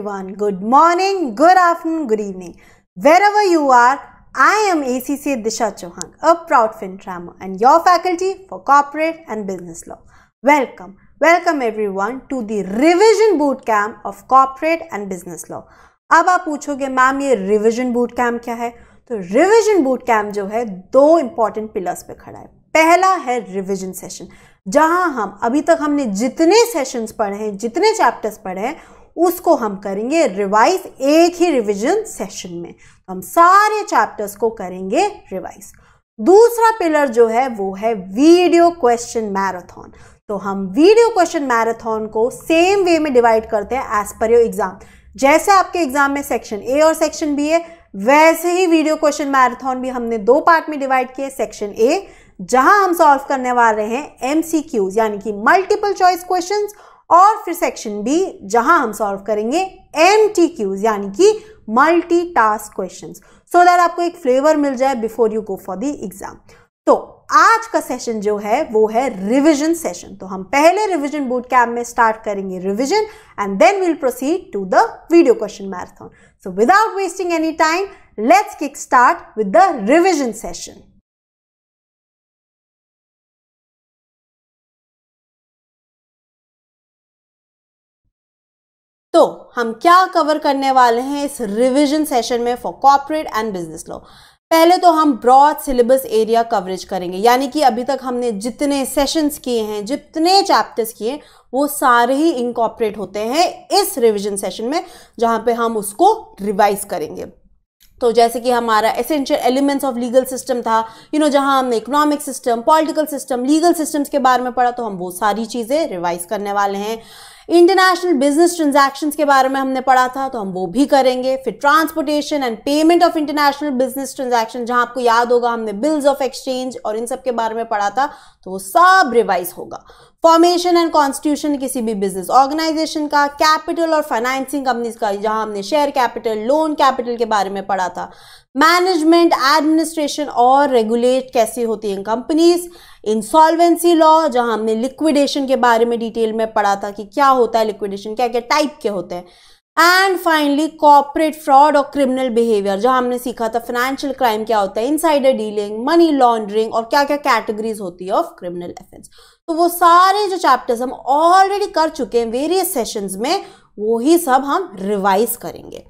everyone. Good morning, good afternoon, good evening. Wherever you are, I am ACC Disha Chauhan, a proud FinTramer and your faculty for corporate and business law. Welcome, welcome everyone to the revision bootcamp of corporate and business law. अब आप पूछोगे ma'am ये revision boot camp क्या है तो revision boot camp जो है दो इंपॉर्टेंट पिलर्स पे खड़ा है पहला है रिविजन सेशन जहां हम अभी तक हमने जितने सेशंस पढ़े हैं जितने चैप्टर्स पढ़े हैं उसको हम करेंगे रिवाइज एक ही रिवीजन सेशन में तो हम सारे चैप्टर्स को करेंगे रिवाइज दूसरा पिलर जो है वो है वीडियो क्वेश्चन मैराथन तो हम वीडियो क्वेश्चन मैराथन को सेम वे में डिवाइड करते हैं एज पर योर एग्जाम जैसे आपके एग्जाम में सेक्शन ए और सेक्शन बी है वैसे ही वीडियो क्वेश्चन मैराथन भी हमने दो पार्ट में डिवाइड किए सेक्शन ए जहां हम सॉल्व करने वाले हैं एमसीक्यूज यानी कि मल्टीपल चॉइस क्वेश्चंस और फिर सेक्शन बी जहां हम सॉल्व करेंगे एम टी क्यूज यानी कि multi task question so that आपको एक फ्लेवर मिल जाए before you go for the exam तो आज का सेशन जो है वो है रिविजन सेशन तो हम पहले रिविजन बोर्ड कैम्प में स्टार्ट करेंगे revision and then will proceed to the video question marathon so without wasting any time let's kick start with the revision session तो हम क्या कवर करने वाले हैं इस रिविजन सेशन में for corporate and business law पहले तो हम ब्रॉड सिलेबस एरिया कवरेज करेंगे यानी कि अभी तक हमने जितने सेशंस किए हैं जितने चैप्टर्स किए वो सारे ही इंकॉपरेट होते हैं इस रिवीजन सेशन में जहां पे हम उसको रिवाइज करेंगे तो जैसे कि हमारा essential elements of legal system था यू नो जहां हमने economic system political system legal systems के बारे में पढ़ा तो हम वो सारी चीज़ें रिवाइज करने वाले हैं इंटरनेशनल बिजनेस ट्रांजैक्शंस के बारे में हमने पढ़ा था तो हम वो भी करेंगे फिर transportation and payment of international business transaction जहां आपको याद होगा हमने बिल्स ऑफ एक्सचेंज और इन सब के बारे में पढ़ा था तो वो सब रिवाइज होगा फॉर्मेशन एंड कॉन्स्टिट्यूशन किसी भी बिजनेस ऑर्गेनाइजेशन का कैपिटल और फाइनेंसिंग कंपनीज का जहां हमने शेयर कैपिटल लोन कैपिटल के बारे में पढ़ा था मैनेजमेंट एडमिनिस्ट्रेशन और रेगुलेट कैसी होती हैं कंपनीज इंसॉल्वेंसी लॉ जहां हमने लिक्विडेशन के बारे में डिटेल में पढ़ा था कि क्या होता है लिक्विडेशन क्या क्या टाइप के होते हैं एंड फाइनली कॉपरेट फ्रॉड और क्रिमिनल बिहेवियर जहां हमने सीखा था फाइनेंशियल क्राइम क्या होता है इनसाइडर डीलिंग मनी लॉन्ड्रिंग और क्या क्या कैटेगरीज होती है ऑफ क्रिमिनल एफेंस तो वो सारे जो चैप्टर्स हम ऑलरेडी कर चुके हैं वेरियस सेशंस में वो ही सब हम रिवाइज करेंगे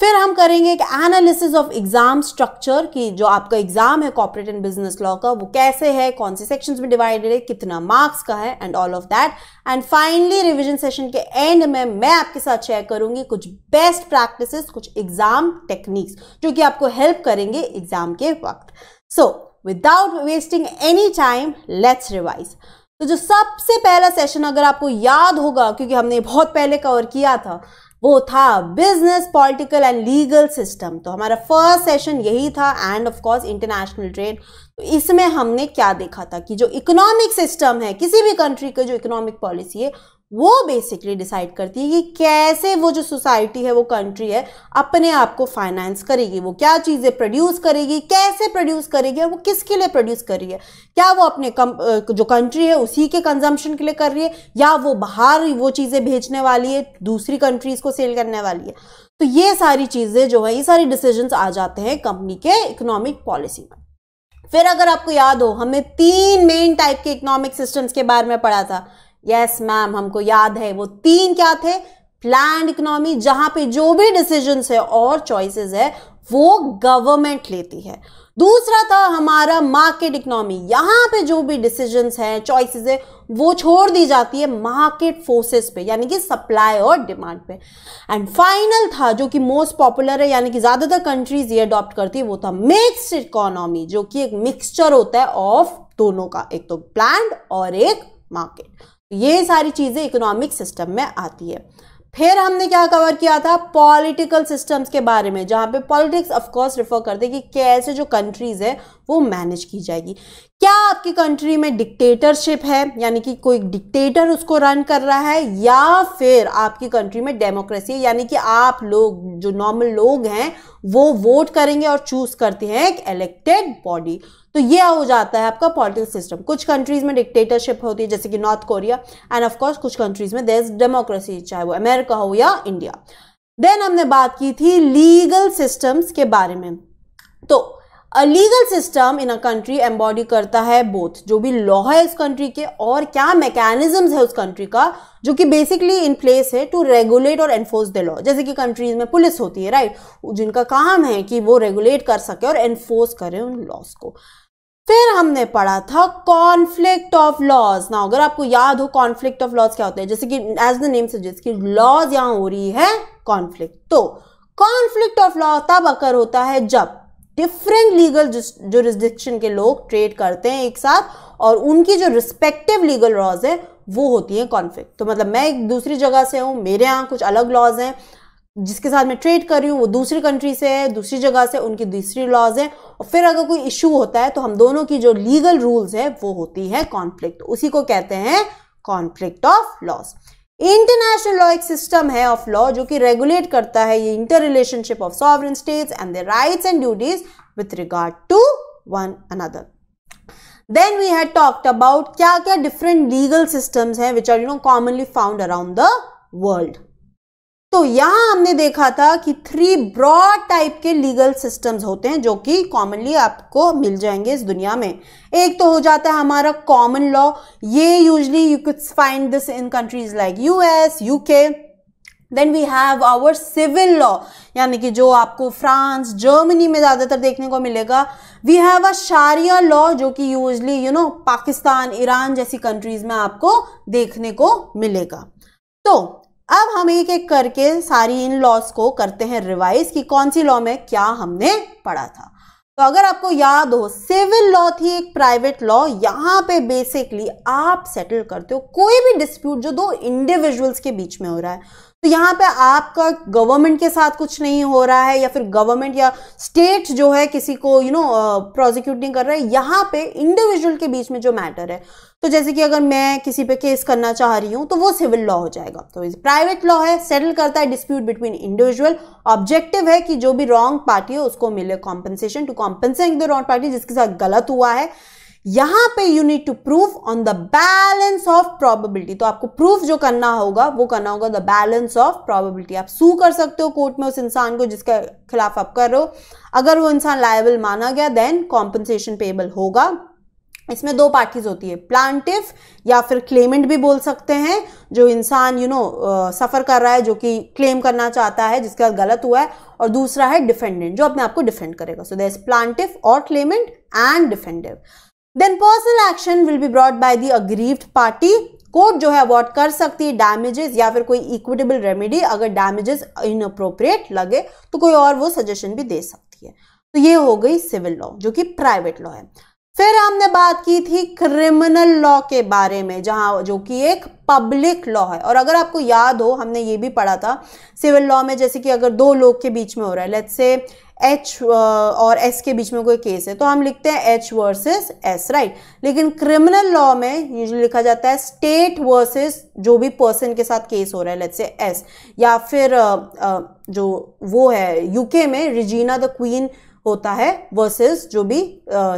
फिर हम करेंगे एक एनालिसिस ऑफ एग्जाम स्ट्रक्चर कि जो आपका एग्जाम है कॉपरेट एंड बिजनेस लॉ का वो कैसे है कौन से सेक्शंस में डिवाइडेड है कितना मार्क्स का है and all of that and finally revision session के एंड में मैं आपके साथ शेयर करूंगी कुछ बेस्ट प्रैक्टिसेस कुछ एग्जाम टेक्निक्स जो कि आपको हेल्प करेंगे एग्जाम के वक्त so without wasting any time let's revise तो जो सबसे पहला सेशन अगर आपको याद होगा क्योंकि हमने बहुत पहले कवर किया था वो था business political and legal system तो हमारा फर्स्ट सेशन यही था and of course international trade तो इसमें हमने क्या देखा था कि जो इकोनॉमिक सिस्टम है किसी भी कंट्री का जो इकोनॉमिक पॉलिसी है वो बेसिकली डिसाइड करती है कि कैसे वो जो सोसाइटी है वो कंट्री है अपने आप को फाइनेंस करेगी वो क्या चीज़ें प्रोड्यूस करेगी कैसे प्रोड्यूस करेगी और वो किसके लिए प्रोड्यूस कर रही है क्या वो अपने कम, जो कंट्री है उसी के कंजम्पशन के लिए कर रही है या वो बाहर वो चीज़ें भेजने वाली है दूसरी कंट्रीज़ को सेल करने वाली है तो ये सारी चीज़ें जो है ये सारी डिसीजन आ जाते हैं कंपनी के इकोनॉमिक पॉलिसी में फिर अगर आपको याद हो हमें तीन मेन टाइप के इकोनॉमिक सिस्टम्स के बारे में पढ़ा था यस मैम हमको याद है वो तीन क्या थे प्लान इकोनॉमी जहां पे जो भी डिसीजन है और चॉइसेस है वो गवर्नमेंट लेती है दूसरा था हमारा मार्केट इकोनॉमी यहाँ पे जो भी डिसीजन हैं चॉइसेस है वो छोड़ दी जाती है मार्केट फोर्सेस पे यानी कि सप्लाई और डिमांड पे एंड फाइनल था जो कि मोस्ट पॉपुलर है यानी कि ज़्यादातर कंट्रीज ये अडॉप्ट करती है वो था मिक्स्ड इकोनॉमी जो कि एक मिक्सचर होता है ऑफ दोनों का एक तो प्लान और एक मार्केट ये सारी चीज़ें इकोनॉमिक सिस्टम में आती है फिर हमने क्या कवर किया था पॉलिटिकल सिस्टम्स के बारे में जहाँ पे पॉलिटिक्स ऑफ कोर्स रिफर करते हैं कि कैसे जो कंट्रीज है वो मैनेज की जाएगी क्या आपकी कंट्री में डिक्टेटरशिप है यानी कि कोई डिक्टेटर उसको रन कर रहा है या फिर आपकी कंट्री में डेमोक्रेसी यानी कि आप लोग जो नॉर्मल लोग हैं वो वोट करेंगे और चूज करते हैं एक इलेक्टेड बॉडी तो ये हो जाता है आपका पॉलिटिकल सिस्टम कुछ कंट्रीज़ में डिक्टेटरशिप होती है जैसे कि नॉर्थ कोरिया एंड ऑफकोर्स कुछ कंट्रीज़ में देर इज डेमोक्रेसी चाहे वो अमेरिका हो या इंडिया देन हमने बात की थी लीगल सिस्टम्स के बारे में तो a legal system in a country embody करता है बोथ जो भी लॉ है उस कंट्री के और क्या मैकेनिज्म है उस कंट्री का जो कि बेसिकली इन प्लेस है टू रेगुलेट और एनफोर्स द लॉ जैसे कि कंट्रीज में पुलिस होती है राइट जिनका काम है कि वो रेगुलेट कर सके और एनफोर्स करे उन लॉज को फिर हमने पढ़ा था कॉन्फ्लिक्ट ऑफ लॉज ना अगर आपको याद हो कॉन्फ्लिक्ट ऑफ लॉज क्या होते हैं जैसे कि एज द नेम सजेस्ट कि लॉज यहाँ हो रही है कॉन्फ्लिक्ट तो कॉन्फ्लिक्ट ऑफ लॉ तब अकर होता है जब डिफरेंट लीगल जुरिस्डिक्शन के लोग ट्रेड करते हैं एक साथ और उनकी जो रिस्पेक्टिव लीगल लॉज है वो होती है कॉन्फ्लिक्ट तो मतलब मैं एक दूसरी जगह से हूँ मेरे यहाँ कुछ अलग लॉज हैं जिसके साथ मैं ट्रेड कर रही हूँ वो दूसरी कंट्री से है दूसरी जगह से उनकी दूसरी लॉज है और फिर अगर कोई इशू होता है तो हम दोनों की जो लीगल रूल्स है वो होती है कॉन्फ्लिक्ट उसी को कहते हैं conflict of laws international law एक सिस्टम है ऑफ लॉ जो कि रेगुलेट करता है ये inter relationship of sovereign states and the rights and duties with regard to one another then we had talked about क्या क्या डिफरेंट लीगल सिस्टम्स हैं which are you know commonly found around the world तो यहां हमने देखा था कि three broad type के लीगल सिस्टम्स होते हैं जो कि कॉमनली आपको मिल जाएंगे इस दुनिया में एक तो हो जाता है हमारा कॉमन लॉ ये usually you could find this in countries like US UK then we have our civil law यानी कि जो आपको फ्रांस जर्मनी में ज़्यादातर देखने को मिलेगा we have a sharia law जो कि usually you know Pakistan Iran जैसी कंट्रीज में आपको देखने को मिलेगा तो अब हम एक एक करके सारी इन लॉस को करते हैं रिवाइज कि कौन सी लॉ में क्या हमने पढ़ा था तो अगर आपको याद हो सिविल लॉ थी एक प्राइवेट लॉ यहाँ पे बेसिकली आप सेटल करते हो कोई भी डिस्प्यूट जो दो इंडिविजुअल्स के बीच में हो रहा है तो यहाँ पे आपका गवर्नमेंट के साथ कुछ नहीं हो रहा है या फिर गवर्नमेंट या स्टेट जो है किसी को यू नो प्रोसिक्यूट नहीं कर रहा है यहाँ पे इंडिविजुअल के बीच में जो मैटर है तो जैसे कि अगर मैं किसी पे केस करना चाह रही हूँ तो वो सिविल लॉ हो जाएगा तो प्राइवेट लॉ है सेटल करता है डिस्प्यूट बिटवीन इंडिविजुअल ऑब्जेक्टिव है कि जो भी रॉन्ग पार्टी है उसको मिले compensation to compensate the wrong party जिसके साथ गलत हुआ है यहां पे you need to prove on the balance of probability तो आपको प्रूफ जो करना होगा वो करना होगा द बैलेंस ऑफ प्रोबेबिलिटी आप सू कर सकते हो कोर्ट में उस इंसान को जिसके खिलाफ आप कर रहे हो अगर वो इंसान लायबल माना गया देन कॉम्पनसेशन पेबल होगा इसमें दो पार्टीज होती है प्लांटिफ या फिर क्लेमेंट भी बोल सकते हैं जो इंसान यू नो सफ़र कर रहा है जो कि क्लेम करना चाहता है जिसका गलत हुआ है और दूसरा है डिफेंडेंट जो अपने आप को डिफेंड करेगा सो दैस प्लांटिफ और claimant and defendant then personal action will be brought by the aggrieved party court जो है अवॉर्ड कर सकती है डैमेजेस या फिर कोई इक्विटेबल रेमेडी अगर डैमेजेस इनअप्रोप्रिएट लगे तो कोई और वो सजेशन भी दे सकती है तो ये हो गई सिविल लॉ जो कि प्राइवेट लॉ है फिर हमने बात की थी क्रिमिनल लॉ के बारे में जहां जो कि एक पब्लिक लॉ है और अगर आपको याद हो हमने ये भी पढ़ा था सिविल लॉ में जैसे कि अगर दो लोग के बीच में हो रहा है लेट्स से एच और एस के बीच में कोई केस है तो हम लिखते हैं एच वर्सेस एस राइट लेकिन क्रिमिनल लॉ में यूजली लिखा जाता है स्टेट वर्सेस जो भी पर्सन के साथ केस हो रहा है लेट्स से एस या फिर uh, uh, जो वो है यूके में रिजीना द क्वीन होता है वर्सेस जो भी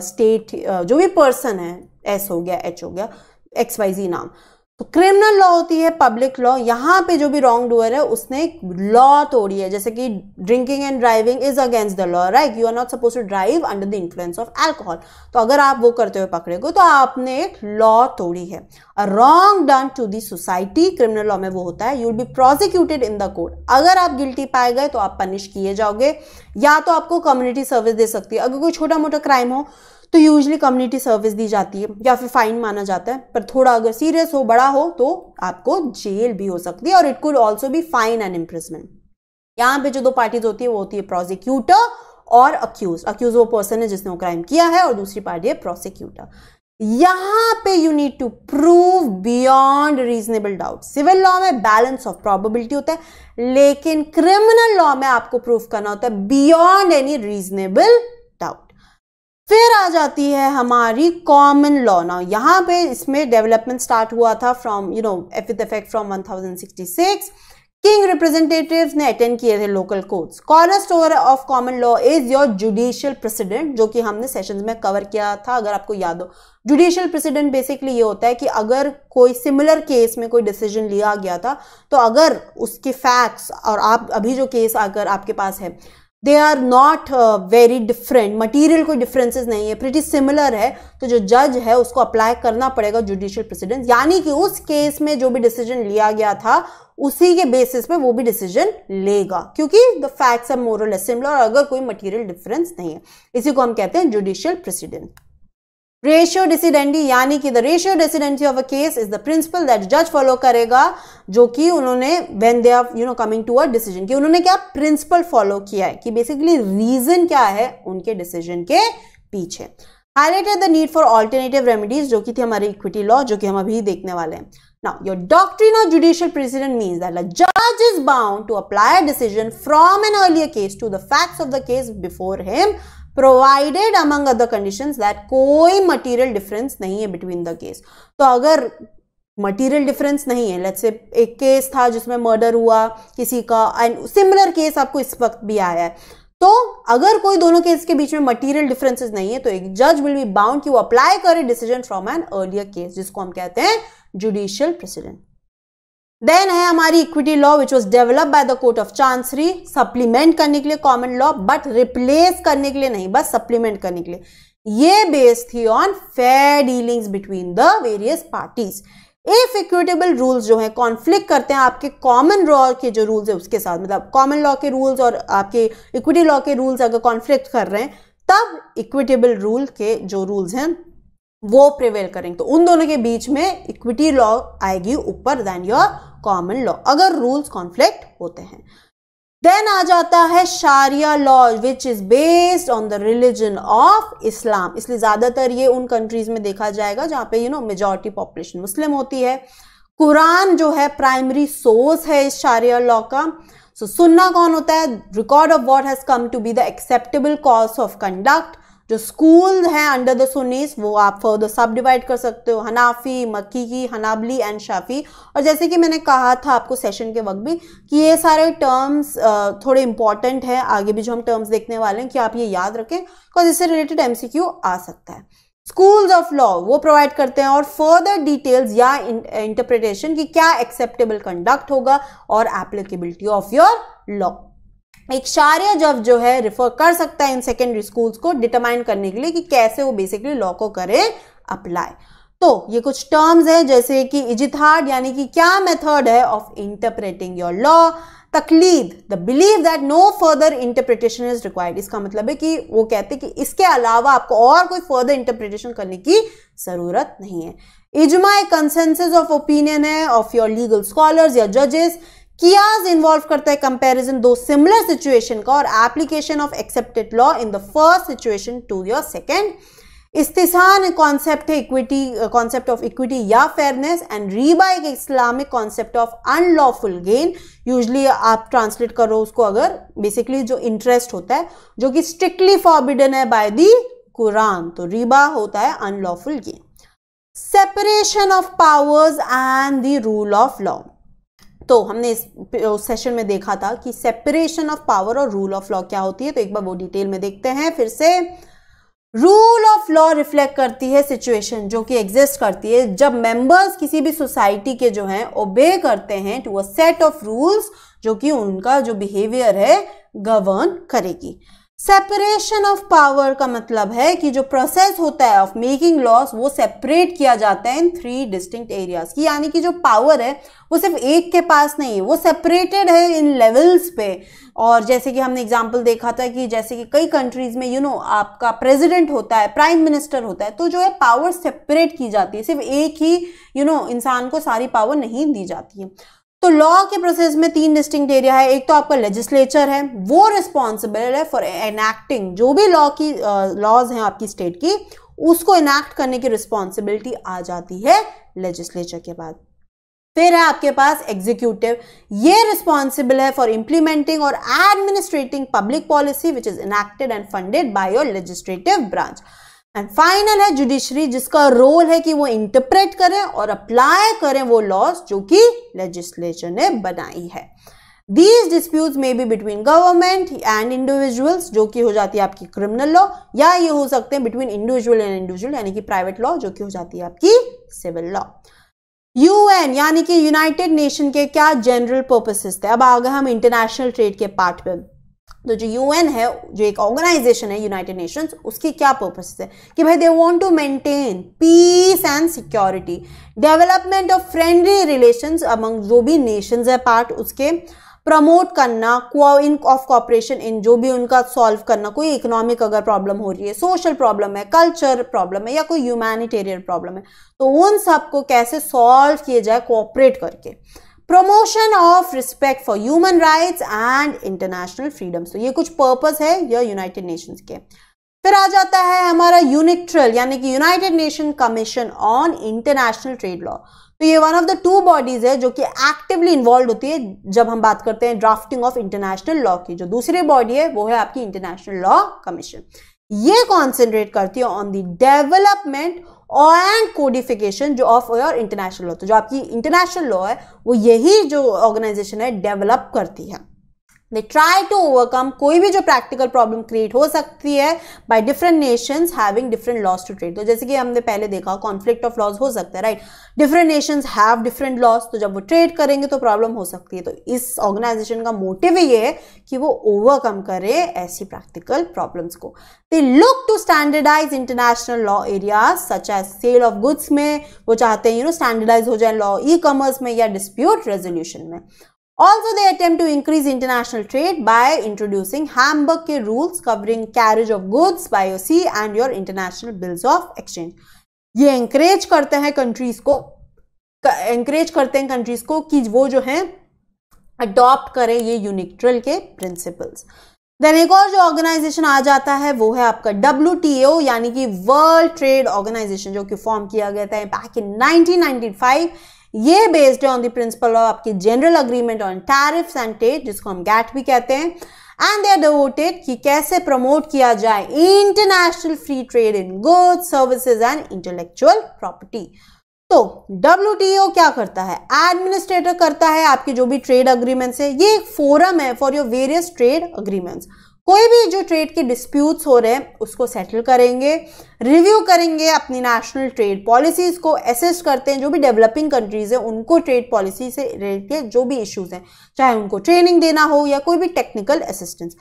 स्टेट जो भी पर्सन है एस हो गया एच हो गया एक्स वाई जी नाम तो क्रिमिनल लॉ होती है पब्लिक लॉ यहाँ पे जो भी रॉन्ग डूअर है उसने लॉ तोड़ी है जैसे कि drinking and driving is against the law right you are not suppose to drive under the influence of alcohol तो अगर आप वो करते हुए पकड़े गए तो आपने एक लॉ तोड़ी है a wrong done to the society criminal law में वो होता है you will be prosecuted in the court अगर आप गिल्टी पाए गए तो आप पनिश किए जाओगे या तो आपको कम्युनिटी सर्विस दे सकती है अगर कोई छोटा मोटा क्राइम हो तो यूजली कम्युनिटी सर्विस दी जाती है या फिर फाइन माना जाता है पर थोड़ा अगर सीरियस हो बड़ा हो तो आपको जेल भी हो सकती है और इट कुड ऑल्सो भी फाइन एंड इम्प्रेसमेंट यहाँ पे जो दो पार्टीज होती है वो होती है प्रोसिक्यूटर और अक्यूज अक्यूज वो पर्सन है जिसने वो क्राइम किया है और दूसरी पार्टी है प्रोसिक्यूटर यहां पे you need to prove beyond reasonable doubt civil law में बैलेंस ऑफ प्रोबेबिलिटी होता है लेकिन क्रिमिनल लॉ में आपको प्रूफ करना होता है बियॉन्ड एनी रीजनेबल फिर आ जाती है हमारी कॉमन लॉ ना यहाँ पे इसमें डेवलपमेंट स्टार्ट हुआ था from you know with effect from 1066 king representatives ने अटेंड किए थे local courts cornerstone of common law is your judicial precedent जो कि हमने सेशन में कवर किया था अगर आपको याद हो जुडिशियल प्रेसिडेंट बेसिकली ये होता है कि अगर कोई सिमिलर केस में कोई डिसीजन लिया गया था तो अगर उसके फैक्ट्स और आप अभी जो केस अगर आपके पास है they are not very different material कोई डिफरेंसेस नहीं है प्रिटी सिमिलर है तो जो जज है उसको अप्लाई करना पड़ेगा जुडिशियल प्रेसिडेंस यानी कि उस केस में जो भी डिसीजन लिया गया था उसी के बेसिस पे वो भी डिसीजन लेगा क्योंकि the facts are moral assemble और अगर कोई मटीरियल डिफरेंस नहीं है इसी को हम कहते हैं जुडिशियल प्रेसिडेंट रेशियो डिसीडेंडी यानी कि the ratio decidendi of a case is the principle that जज फॉलो करेगा जो कि उन्होंने when they are you know coming to a decision कि उन्होंने क्या प्रिंसिपल फॉलो किया है कि बेसिकली रीजन क्या है उनके डिसीजन के पीछे highlighted the need for alternative remedies जो कि थी हमारी इक्विटी लॉ जो कि हम अभी देखने वाले हैं Now, your doctrine of judicial precedent means that a judge is bound to apply a decision from an earlier case to the facts of the case before him provided among other condition that कोई material difference नहीं है between the case तो अगर material difference नहीं है let's से एक case था जिसमें मर्डर हुआ किसी का एंड सिमिलर केस आपको इस वक्त भी आया है तो अगर कोई दोनों केस के बीच में मटेरियल डिफरेंसेस नहीं है तो एक जज विल बी बाउंड कि वो अप्लाई करे decision from an earlier case जिसको हम कहते हैं जुडिशियल प्रेसिडेंट देन है हमारी equity law which was develop by the court of chancery supplement करने के लिए कॉमन लॉ बट रिप्लेस करने के लिए नहीं बस सप्लीमेंट करने के लिए ये बेस्ड थी on fair dealings between the various parties if equitable rules जो है कॉन्फ्लिक्ट करते हैं आपके कॉमन लॉ के जो रूल्स है उसके साथ मतलब कॉमन लॉ के रूल्स और आपके इक्विटी लॉ के रूल्स अगर कॉन्फ्लिक्ट कर रहे हैं तब इक्विटेबल रूल के जो रूल्स हैं वो प्रिवेल करेंगे तो उन दोनों के बीच में इक्विटी लॉ आएगी ऊपर देन योर कॉमन लॉ अगर रूल्स कॉन्फ्लिक्ट होते हैं देन आ जाता है sharia law which is based on the religion of Islam इसलिए ज्यादातर ये उन कंट्रीज में देखा जाएगा जहां पे you know majority population Muslim होती है कुरान जो है प्राइमरी सोर्स है इस शारिया लॉ का सो so, सुनना कौन होता है record of what has come to be the acceptable cause of conduct जो स्कूल हैं अंडर द सुनीस वो आप फर्दर सब डिवाइड कर सकते हो हनाफी मक्की हनाबली एंड शाफी और जैसे कि मैंने कहा था आपको सेशन के वक्त भी कि ये सारे टर्म्स थोड़े इंपॉर्टेंट हैं आगे भी जो हम टर्म्स देखने वाले हैं कि आप ये याद रखें बिकॉज इससे रिलेटेड एम आ सकता है स्कूल्स ऑफ लॉ वो प्रोवाइड करते हैं और फर्दर डिटेल्स या इंटरप्रिटेशन कि क्या एक्सेप्टेबल कंडक्ट होगा और एप्लीकेबिलिटी ऑफ योर लॉ एक शार्य जब जो है रिफर कर सकता है इन सेकेंडरी स्कूल्स को डिटरमाइन करने के लिए कि कैसे वो बेसिकली लॉ को करे अप्लाई तो ये कुछ टर्म्स है जैसे कि इजिथार्ड यानी कि क्या मेथड है ऑफ इंटरप्रेटिंग योर लॉ तकलीद the believe that no further interpretation is required इसका मतलब है कि वो कहते हैं कि इसके अलावा आपको और कोई फर्दर इंटरप्रिटेशन करने की ज़रूरत नहीं है इजमा एक कंसेंसिस ऑफ ओपिनियन है ऑफ योर लीगल स्कॉलर्स या जजेस कियाज इन्वॉल्व करता है कंपैरिजन दो सिमिलर सिचुएशन का और application of accepted law in the first situation to your second इस्तेसान कॉन्सेप्ट है इक्विटी कॉन्सेप्ट ऑफ इक्विटी या फेयरनेस एंड रीबा एक Islamic concept of unlawful gain usually आप ट्रांसलेट करो उसको अगर बेसिकली जो इंटरेस्ट होता है जो कि स्ट्रिक्टली फॉरबिडन है बाय दी कुरान तो रीबा होता है unlawful gain separation of powers and the rule of law तो हमने इस सेशन में देखा था कि सेपरेशन ऑफ पावर और रूल ऑफ लॉ क्या होती है तो एक बार वो डिटेल में देखते हैं फिर से रूल ऑफ लॉ रिफ्लेक्ट करती है सिचुएशन जो कि एग्जिस्ट करती है जब मेंबर्स किसी भी सोसाइटी के जो हैं ओबे करते हैं to a set of rules जो कि उनका जो बिहेवियर है गवर्न करेगी सेपरेशन ऑफ पावर का मतलब है कि जो प्रोसेस होता है ऑफ मेकिंग लॉस वो सेपरेट किया जाता है इन थ्री डिस्टिंक्ट एरियाज की यानी कि जो पावर है वो सिर्फ एक के पास नहीं है वो सेपरेटेड है इन लेवल्स पे और जैसे कि हमने एग्जाम्पल देखा था कि जैसे कि कई कंट्रीज में यू you नो know, आपका प्रेसिडेंट होता है प्राइम मिनिस्टर होता है तो जो है पावर सेपरेट की जाती है सिर्फ एक ही यू you नो know, इंसान को सारी पावर नहीं दी जाती है तो लॉ के प्रोसेस में तीन डिस्टिंक्ट एरिया है एक तो आपका लेजिस्लेचर है वो रिस्पॉन्सिबल है फॉर एनैक्टिंग जो भी लॉ की लॉज uh, हैं आपकी स्टेट की उसको इनैक्ट करने की रिस्पॉन्सिबिलिटी आ जाती है लेजिस्लेचर के बाद फिर है आपके पास एग्जीक्यूटिव ये रिस्पॉन्सिबल है फॉर इंप्लीमेंटिंग और administrating public policy which is enacted and funded by your legislative branch and final है जुडिशरी जिसका रोल है कि वो इंटरप्रेट करें और अप्लाई करें वो लॉज जो कि लेजिस्लेशन ने बनाई है these dispute may be between government and individuals जो कि हो जाती है आपकी क्रिमिनल लॉ या ये हो सकते हैं बिटवीन इंडिविजुअल एंड इंडिविजुअल यानी कि प्राइवेट लॉ जो कि हो जाती है आपकी सिविल लॉ यूएन यानी कि यूनाइटेड नेशन के क्या जनरल पर्पसेस थे अब आ गए हम इंटरनेशनल ट्रेड के पार्ट पे तो जो यूएन है जो एक ऑर्गेनाइजेशन है यूनाइटेड नेशंस उसकी क्या पर्पस है कि भाई they want to maintain peace and security development of friendly relations among जो भी नेशंस है पार्ट उसके प्रमोट करना इन ऑफ कॉपरेशन इन जो भी उनका सॉल्व करना कोई इकोनॉमिक अगर प्रॉब्लम हो रही है सोशल प्रॉब्लम है कल्चर प्रॉब्लम है या कोई ह्यूमैनिटेरियन प्रॉब्लम है तो उन सबको कैसे सॉल्व किया जाए कोऑपरेट करके promotion of respect for human rights and international freedoms तो ये कुछ पर्पस है यह यूनाइटेड नेशंस के फिर आ जाता है हमारा यूनिट्रल यानी कि United Nation Commission on International Trade Law तो ये one of the two bodies है जो कि एक्टिवली इन्वॉल्व होती है जब हम बात करते हैं ड्राफ्टिंग ऑफ इंटरनेशनल लॉ की जो दूसरी बॉडी है वो है आपकी इंटरनेशनल लॉ कमीशन ये कॉन्सेंट्रेट करती है on the development and codification जो ऑफ योर इंटरनेशनल लॉ तो जो आपकी इंटरनेशनल लॉ है वो यही जो ऑर्गेनाइजेशन है डेवलप करती है दे ट्राई टू ओवरकम कोई भी जो प्रैक्टिकल प्रॉब्लम क्रिएट हो सकती है by different nations having different laws to trade तो जैसे कि हमने पहले देखा कॉन्फ्लिक्ट ऑफ लॉस हो सकता है right different nations have different laws तो जब वो ट्रेड करेंगे तो प्रॉब्लम हो सकती है तो इस ऑर्गेनाइजेशन का मोटिव ये है कि वो ओवरकम करे ऐसी प्रैक्टिकल प्रॉब्लम्स को they look to standardize international law area such as sale of goods में वो चाहते हैं यू नो स्टैंडर्डाइज हो जाए लॉ ई कॉमर्स में या डिस्प्यूट रेजोल्यूशन में Also, they attempt to increase international trade by introducing Hamburg के rules covering carriage of goods by your sea and your international bills of exchange. ये encourage करते हैं countries को encourage करते हैं countries को कि वो जो हैं अडॉप्ट करें ये यूनिक्ट्रल के प्रिंसिपल्स देन एक और जो ऑर्गेनाइजेशन आ जाता है वो है आपका डब्ल्यू यानी कि वर्ल्ड ट्रेड ऑर्गेनाइजेशन जो कि फॉर्म किया गया था बैक इन 1995 ये बेस्ड है ऑन द प्रिंसिपल ऑफ आपकी general agreement on tariff and टेट जिसको हम गैट भी कहते हैं एंड दे आर डिवोटेड कि कैसे प्रमोट किया जाए international free trade in goods services and intellectual property तो डब्ल्यू क्या करता है एडमिनिस्ट्रेटर करता है आपके जो भी ट्रेड अग्रीमेंट्स है ये एक फोरम है for your various trade agreements कोई भी जो ट्रेड के डिस्प्यूट्स हो रहे हैं उसको सेटल करेंगे रिव्यू करेंगे अपनी नेशनल ट्रेड पॉलिसीज़ को असिस्ट करते हैं जो भी डेवलपिंग कंट्रीज़ हैं उनको ट्रेड पॉलिसी से रिलेटेड जो भी इश्यूज़ हैं चाहे उनको ट्रेनिंग देना हो या कोई भी टेक्निकल असिस्टेंस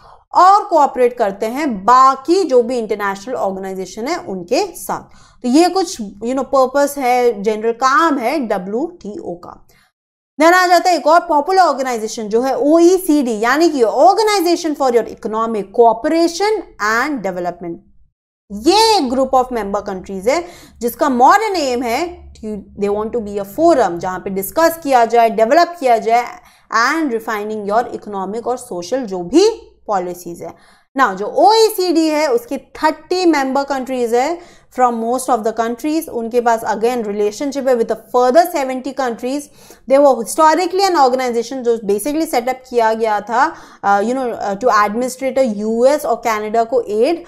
और कोऑपरेट करते हैं बाकी जो भी इंटरनेशनल ऑर्गेनाइजेशन है उनके साथ तो ये कुछ यू नो पर्पस है जनरल काम है डब्ल्यू का देन आ जाता है एक और पॉपुलर ऑर्गेनाइजेशन जो है ओ e यानी कि organization for your economic cooperation and development ये एक ग्रुप ऑफ मेंबर कंट्रीज है जिसका मॉडर्न एम है they want to be a forum जहां पे डिस्कस किया जाए डेवलप किया जाए एंड रिफाइनिंग योर इकोनॉमिक और सोशल जो भी पॉलिसीज है ना जो ओ है उसकी थर्टी मेंबर कंट्रीज है from most of the countries उनके पास अगेन रिलेशनशिप है with the further seventy countries they वो हिस्टोरिकली एन ऑर्गेनाइजेशन जो बेसिकली सेटअप किया गया था you know to administrate US और कैनेडा को aid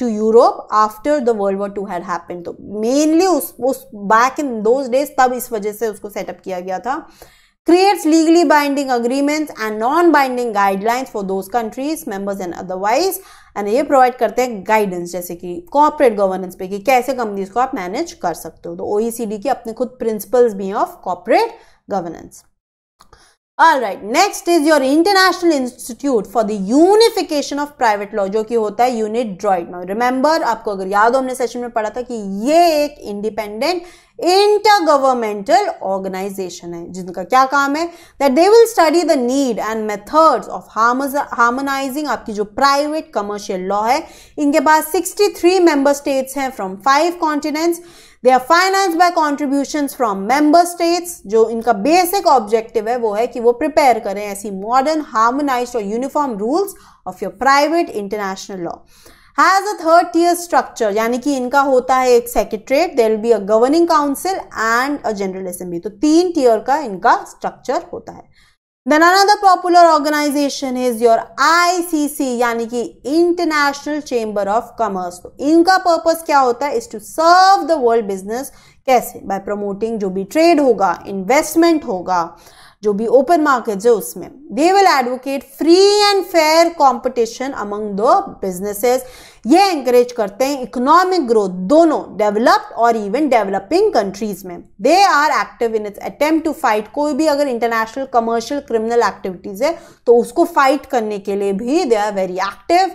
to Europe after the world war two had happen तो मेनली उस बैक इन दोज डेज तब इस वजह से उसको सेटअप किया गया था creates legally binding agreements and non-binding guidelines for those countries, members and otherwise and ये provide करते हैं guidance जैसे कि corporate governance पे कि कैसे companies को आप manage कर सकते हो तो OECD के अपने खुद principles भी हैं of corporate governance all right next is your International Institute for the Unification of Private Law जो कि होता है यूनिट ड्रॉइड नाउ रिमेंबर आपको अगर याद हो हमने सेशन में पढ़ा था कि ये एक इंडिपेंडेंट इंटर गवर्नमेंटल ऑर्गेनाइजेशन है जिनका क्या काम है that they will study the need and methods of harmonizing आपकी जो प्राइवेट कमर्शियल लॉ है इनके पास 63 मेंबर स्टेट्स हैं from five continents they are finance by contribution from member states जो इनका बेसिक ऑब्जेक्टिव है वो है कि वो प्रिपेयर करें ऐसी मॉडर्न हार्मोनाइज और uniform rules of your private international law has a third tier structure यानी कि इनका होता है एक secretariat there will be a governing council and a general assembly तो तीन टीयर का इनका स्ट्रक्चर होता है then another popular organisation is your ICC यानी कि इंटरनेशनल चेंबर ऑफ कॉमर्स तो इनका पर्पस क्या होता है is to serve the world business कैसे बाय प्रमोटिंग जो भी ट्रेड होगा इन्वेस्टमेंट होगा जो भी ओपन मार्केट है उसमें they will advocate free and fair competition among the businesses ये इंकरेज करते हैं इकोनॉमिक ग्रोथ दोनों डेवलप्ड और इवन डेवलपिंग कंट्रीज में they are active in its attempt to fight कोई भी अगर इंटरनेशनल कमर्शियल क्रिमिनल एक्टिविटीज है तो उसको फाइट करने के लिए भी they are very active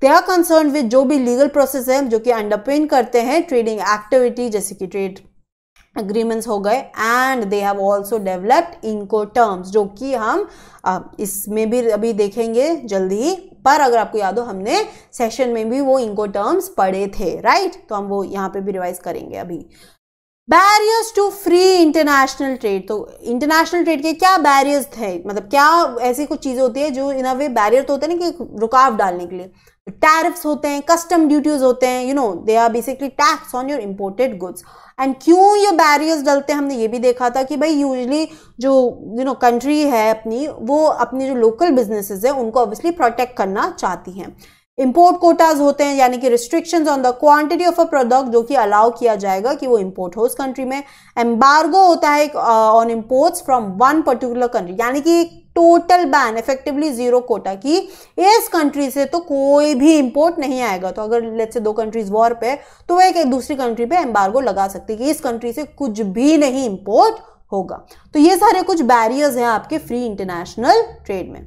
they are concern with जो भी लीगल प्रोसेस है जो कि अंडरपिन करते हैं ट्रेडिंग एक्टिविटी जैसे कि ट्रेड अग्रीमेंट्स हो गए and they have also developed इनको टर्म्स जो कि हम इसमें भी अभी देखेंगे जल्दी ही पर अगर आपको याद हो हमने सेशन में भी वो इनको टर्म्स पढ़े थे राइट right? तो हम वो यहाँ पे भी रिवाइज करेंगे अभी barriers to free international trade तो इंटरनेशनल ट्रेड के क्या बैरियर्स थे मतलब क्या ऐसी कुछ चीज़ें होती है जो इन अ वे बैरियर तो होते हैं ना कि रुकाव डालने के लिए टैरिफ्स होते हैं कस्टम ड्यूटीज होते हैं you know they are basically tax on your imported goods and क्यों ये बैरियर्स डलते हैं हमने ये भी देखा था कि भाई यूजली जो यू नो कंट्री है अपनी वो अपनी जो लोकल बिजनेसेस हैं उनको ऑब्वियसली प्रोटेक्ट करना चाहती हैं इम्पोर्ट कोटाज होते हैं यानी कि restrictions on the quantity of a product जो कि अलाउ किया जाएगा कि वो इम्पोर्ट हो उस कंट्री में एम्बार्गो होता है on imports from one particular country यानी कि एक total ban effectively zero quota की इस कंट्री से तो कोई भी इंपोर्ट नहीं आएगा तो अगर लेट्स से दो कंट्रीज वॉर पे तो वह एक दूसरी कंट्री पे एम्बार्गो लगा सकती है कि इस कंट्री से कुछ भी नहीं इंपोर्ट होगा तो ये सारे कुछ बैरियर्स हैं आपके फ्री इंटरनेशनल ट्रेड में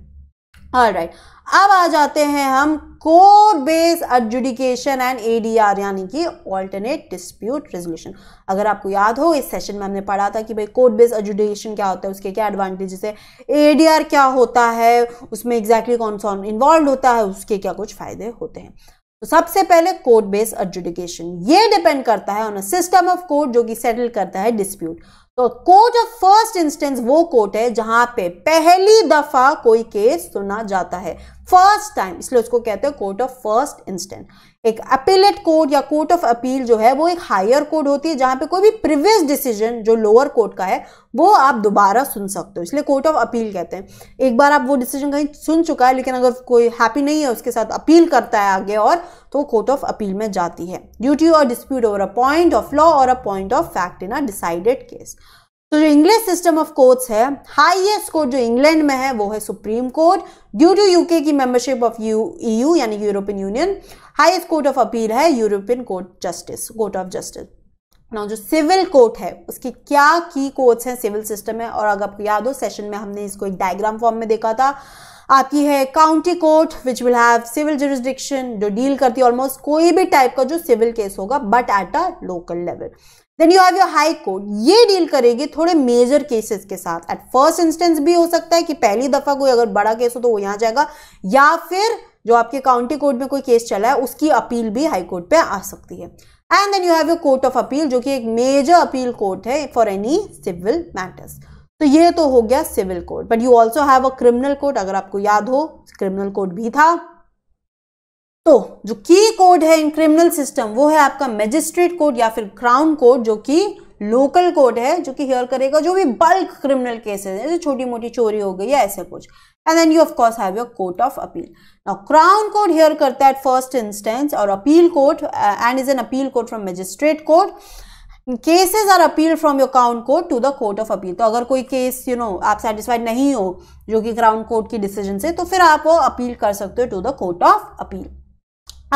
राइट right. अब आ जाते हैं हम court base adjudication and ADR यानी कि ऑल्टरनेट डिस्प्यूट रेजोल्यूशन अगर आपको याद हो इस सेशन में हमने पढ़ा था कि भाई कोर्ट बेस एडजुडिकेशन क्या होता है उसके क्या एडवांटेजेस है एडीआर क्या होता है उसमें एग्जैक्टली exactly कौन सा इन्वॉल्व होता है उसके क्या कुछ फायदे होते हैं तो सबसे पहले कोर्ट बेस एडजुडिकेशन ये डिपेंड करता है on a system of court जो कि सेटल करता है डिस्प्यूट तो कोर्ट ऑफ फर्स्ट इंस्टेंस वो कोर्ट है जहां पे पहली दफा कोई केस सुना जाता है फर्स्ट टाइम इसलिए उसको कहते हैं कोर्ट ऑफ फर्स्ट इंस्टेंट एक अपीलेट कोर्ट या कोर्ट ऑफ अपील जो है वो एक हायर कोर्ट होती है जहां पे कोई भी प्रीवियस डिसीजन जो लोअर कोर्ट का है वो आप दोबारा सुन सकते हो इसलिए कोर्ट ऑफ अपील कहते हैं एक बार आप वो डिसीजन कहीं सुन चुका है लेकिन अगर कोई हैप्पी नहीं है उसके साथ अपील करता है आगे और तो कोर्ट ऑफ अपील में जाती है ड्यूटी और dispute over a point of law और a point of fact in a decided case तो जो इंग्लिश सिस्टम ऑफ कोर्ट्स है हाईएस्ट कोर्ट जो इंग्लैंड में है वो है supreme court due to UK की मेंबरशिप ऑफ यू ईयू यानी European Union highest court of appeal है European court justice court of justice ना जो सिविल कोर्ट है उसकी क्या की कोर्ट्स हैं सिविल सिस्टम है और अगर आपको याद हो सेशन में हमने इसको एक डायग्राम फॉर्म में देखा था आपकी है county court which will have civil jurisdiction जो डील करती है ऑलमोस्ट कोई भी टाइप का जो सिविल केस होगा but at a local level then you have your high court ये डील करेगी थोड़े मेजर केसेस के साथ एट फर्स्ट इंस्टेंस भी हो सकता है कि पहली दफा कोई अगर बड़ा केस हो तो वो यहाँ जाएगा या फिर जो आपके काउंटी कोर्ट में कोई केस चला है उसकी अपील भी हाई कोर्ट पे आ सकती है and then you have your court of appeal जो कि एक मेजर अपील कोर्ट है फॉर एनी सिविल मैटर्स तो ये तो हो गया civil court but you also have a criminal court अगर आपको याद हो क्रिमिनल कोर्ट भी था तो जो की कोड है इन क्रिमिनल सिस्टम वो है आपका मैजिस्ट्रेट कोड या फिर क्राउन कोड जो कि लोकल कोड है जो कि हेयर करेगा जो भी बल्क क्रिमिनल केसेस है जैसे छोटी मोटी चोरी हो गई या ऐसे कुछ and then you of course have your court of appeal now crown court hear करता है एट फर्स्ट इंस्टेंस और appeal court and is an appeal court from magistrate court cases are appeal from your crown court to the court of appeal तो अगर कोई case you know आप satisfied नहीं हो जो कि क्राउन कोर्ट की डिसीजन से तो फिर आप वो अपील कर सकते हो to the court of appeal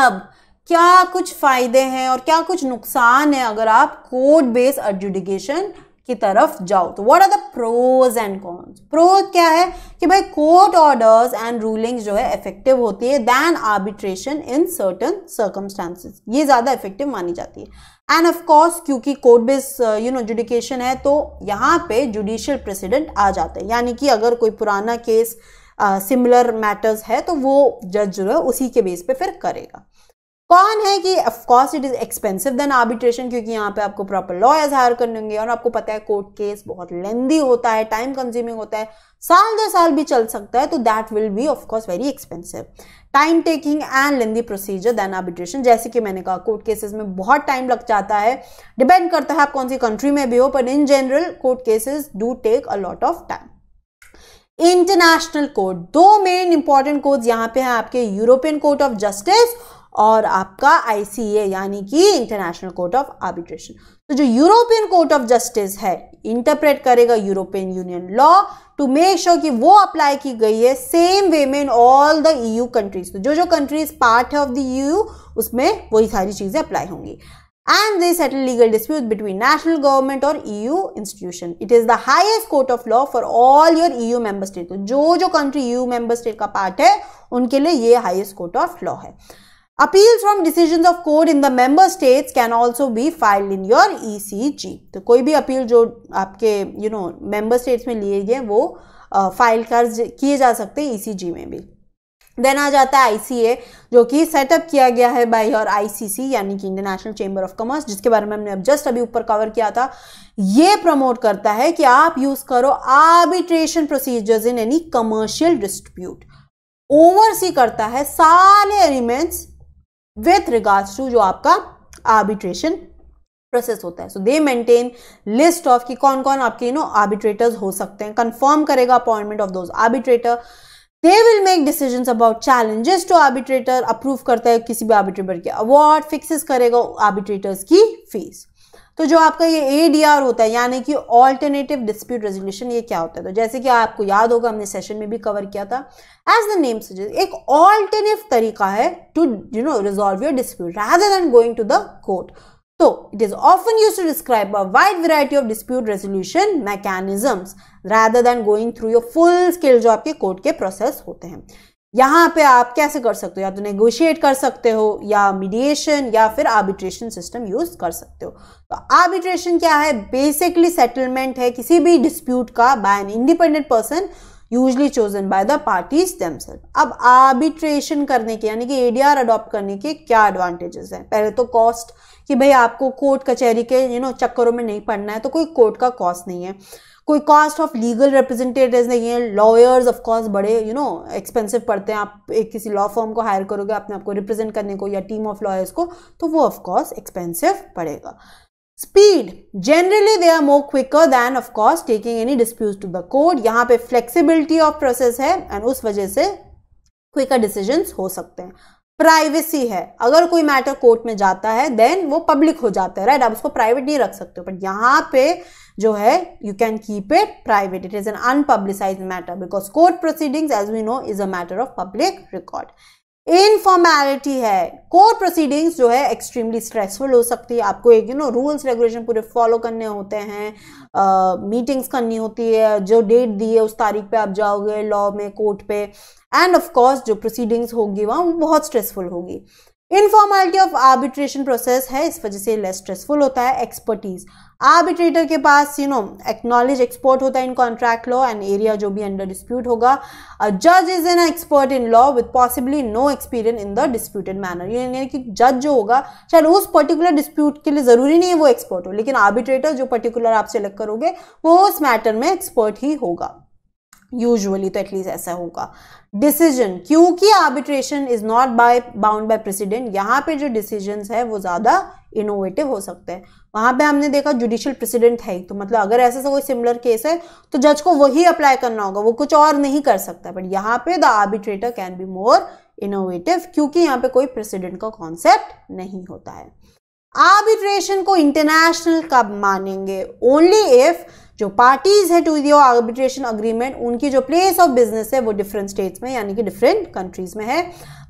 अब क्या कुछ फ़ायदे हैं और क्या कुछ नुकसान है अगर आप कोर्ट बेस्ड एडजुडिकेशन की तरफ जाओ तो what are the pros and cons pro क्या है कि भाई कोर्ट ऑर्डर्स एंड रूलिंग्स जो है इफेक्टिव होती है than arbitration in certain circumstances ये ज़्यादा इफेक्टिव मानी जाती है एंड ऑफ कोर्स क्योंकि court base you know adjudication है तो यहाँ पे जुडिशियल प्रेसिडेंट आ जाते हैं यानी कि अगर कोई पुराना केस uh, सिमिलर मैटर्स है तो वो जज जो है उसी के बेस पे फिर करेगा कौन है कि of course it is expensive then arbitration क्योंकि यहाँ पे आपको प्रॉपर लॉयर्स हायर करने होंगे और आपको पता है कोर्ट केस बहुत लेंदी होता है टाइम कंज्यूमिंग होता है साल दो साल भी चल सकता है तो that will be of course very expensive time taking and lengthy procedure then arbitration जैसे कि मैंने कहा कोर्ट केसेस में बहुत टाइम लग जाता है डिपेंड करता है आप कौन सी कंट्री में भी हो पर in general court cases do take a lot of time international court दो मेन इंपॉर्टेंट कोर्ट यहाँ पे हैं आपके यूरोपियन कोर्ट ऑफ जस्टिस और आपका आईसीए यानी कि इंटरनेशनल कोर्ट ऑफ आर्बिट्रेशन तो जो यूरोपियन कोर्ट ऑफ जस्टिस है इंटरप्रेट करेगा European Union law to make sure कि वो अप्लाई की गई है सेम वे में in all the EU countries तो जो जो कंट्रीज पार्ट है ऑफ द ईयू उसमें वही सारी चीज़ें अप्लाई होंगी and they settle legal disputes between national government or EU institution. It is the highest court of law for all your EU member state. तो जो जो country EU member state का part है उनके लिए ये highest court of law है Appeals from decisions of court in the member states can also be filed in your ECG. तो कोई भी appeal जो आपके you know member states में लिए गए वो file कर किए जा सकते हैं ECG में भी देन आ जाता है आईसीए जो कि सेटअप किया गया है बाय और आईसीसी यानी कि इंडियन चेंबर ऑफ कॉमर्स जिसके बारे में हमने अब जस्ट अभी ऊपर कवर किया था ये प्रमोट करता है कि आप यूज करो arbitration procedures in any commercial distribute oversee करता है सारे एलिमेंट्स विथ रिगार्ड्स टू जो आपका आर्बिट्रेशन प्रोसेस होता है so they maintain list of कि कौन कौन आपके यू नो आर्बिट्रेटर्स हो सकते हैं कंफर्म करेगा appointment of those arbitrator they will make decision about challenges to arbitrator approve करता है किसी भी आर्बिट्रेटर के अवार्ड फिक्सेस करेगा आर्बिट्रेटर्स की फीस तो जो आपका ये ए डी आर होता है यानी कि ऑल्टरनेटिव डिस्प्यूट रेजोल्यूशन ये क्या होता है तो जैसे कि आपको याद होगा हमने सेशन में भी कवर किया था एज द नेम सजेस्ट एक ऑल्टरनेटिव तरीका है to you know resolve your dispute rather than going to the court तो it is often use to describe a wide variety of dispute resolution mechanisms rather than going through your full scale जो आपके court के process होते हैं यहाँ पे आप कैसे कर सकते हो या तो नेगोशिएट कर सकते हो या मीडिएशन या फिर आर्बिट्रेशन सिस्टम यूज कर सकते हो तो आर्बिट्रेशन क्या है बेसिकली सेटलमेंट है किसी भी डिस्प्यूट का by an independent person usually chosen by the parties themselves अब आर्बिट्रेशन करने के यानी कि एडीआर अडॉप्ट करने के क्या एडवांटेजेस हैं पहले तो कॉस्ट कि भाई आपको कोर्ट कचहरी के यू you नो know, चक्करों में नहीं पड़ना है तो कोई कोर्ट का कॉस्ट नहीं है कोई कॉस्ट ऑफ लीगल रिप्रेजेंटेटिव नहीं है लॉयर्स ऑफ बड़े यू नो एक्सपेंसिव पड़ते हैं आप एक किसी लॉ फॉर्म को हायर करोगे अपने आपको रिप्रेजेंट करने को या टीम ऑफ लॉयर्स को तो वो ऑफ एक्सपेंसिव पड़ेगा speed generally they are more quicker than of course taking any disputes to the court यहाँ पे फ्लेक्सीबिलिटी ऑफ प्रोसेस है एंड उस वजह से क्विकर डिसीजन हो सकते हैं प्राइवेसी है अगर कोई मैटर कोर्ट में जाता है देन वो पब्लिक हो जाता है राइट आप उसको प्राइवेट नहीं रख सकते हो बट यहाँ पे जो है you can keep it private it is an unpublicised matter because court proceedings as we know is a matter of public record informality है कोर्ट प्रोसीडिंग्स जो है एक्सट्रीमली स्ट्रेसफुल हो सकती है आपको एक यू नो रूल्स रेगुलेशन पूरे follow करने होते हैं मीटिंग्स uh, करनी होती है जो डेट दी है उस तारीख पे आप जाओगे लॉ में कोर्ट पे एंड ऑफ कोर्स जो प्रोसीडिंग्स होगी वहाँ वो बहुत स्ट्रेसफुल होगी इनफॉर्मैलिटी ऑफ आर्बिट्रेशन प्रोसेस है इस वजह से लेस स्ट्रेसफुल होता है एक्सपर्टीज आर्बिट्रेटर के पास यू नो एक्नॉलेज एक्सपर्ट होता है in contract law and area जो भी अंडर डिस्प्यूट होगा जज is an expert in law with possibly no experience in the disputed manner यानी कि जज जो होगा शायद उस पर्टिकुलर डिस्प्यूट के लिए ज़रूरी नहीं है वो एक्सपर्ट हो लेकिन आर्बिट्रेटर जो पर्टिकुलर आप सेलेक्ट करोगे वो उस मैटर में एक्सपर्ट ही होगा यूजुअली तो एटलीस्ट ऐसा होगा डिसीजन क्योंकि arbitration is not by bound by precedent यहाँ पे जो डिसीजन है वो ज़्यादा इनोवेटिव हो सकते हैं वहां पे हमने देखा जुडिशियल प्रेसिडेंट है तो मतलब अगर से कोई सिमिलर केस है तो जज को वही अप्लाई करना होगा वो कुछ और नहीं कर सकता बट यहाँ पे the arbitrator can be more innovative क्योंकि यहाँ पे कोई प्रेसिडेंट का कॉन्सेप्ट नहीं होता है आर्बिट्रेशन को इंटरनेशनल कब मानेंगे ओनली इफ जो पार्टीज है टू दियो आर्बिट्रेशन अग्रीमेंट उनकी जो प्लेस ऑफ बिजनेस है वो डिफरेंट स्टेट्स में यानी कि डिफरेंट कंट्रीज में है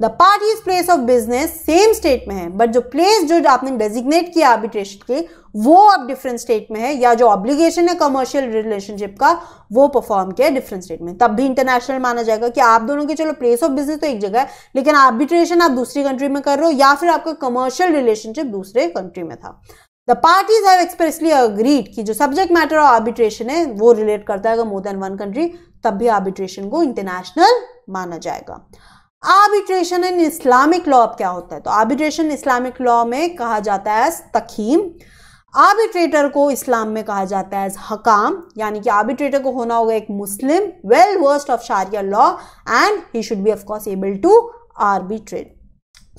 the parties place of business same state में है बट जो प्लेस जो आपने डेजिग्नेट किया आर्बिट्रेशन के वो अब डिफरेंट स्टेट में है या जो ऑब्लिगेशन है कमर्शियल रिलेशनशिप का वो परफॉर्म किया डिफरेंट स्टेट में तब भी इंटरनेशनल माना जाएगा कि आप दोनों के चलो प्लेस ऑफ बिजनेस तो एक जगह है लेकिन आर्बिट्रेशन आप दूसरी कंट्री में कर रहे हो या फिर आपका कमर्शियल रिलेशनशिप दूसरे कंट्री में था the parties have expressly agreed कि जो सब्जेक्ट मैटर ऑफ आर्बिट्रेशन है वो रिलेट करता है मोर देन वन कंट्री तब भी आर्बिट्रेशन को इंटरनेशनल माना जाएगा आर्बिट्रेशन इन इस्लामिक लॉ अब क्या होता है तो आर्बिट्रेशन इस्लामिक लॉ में कहा जाता है तकीम आर्बिट्रेटर को इस्लाम में कहा जाता है हकाम यानी कि आर्बिट्रेटर को होना होगा एक Muslim well versed of sharia law and he should be of course able to arbitrate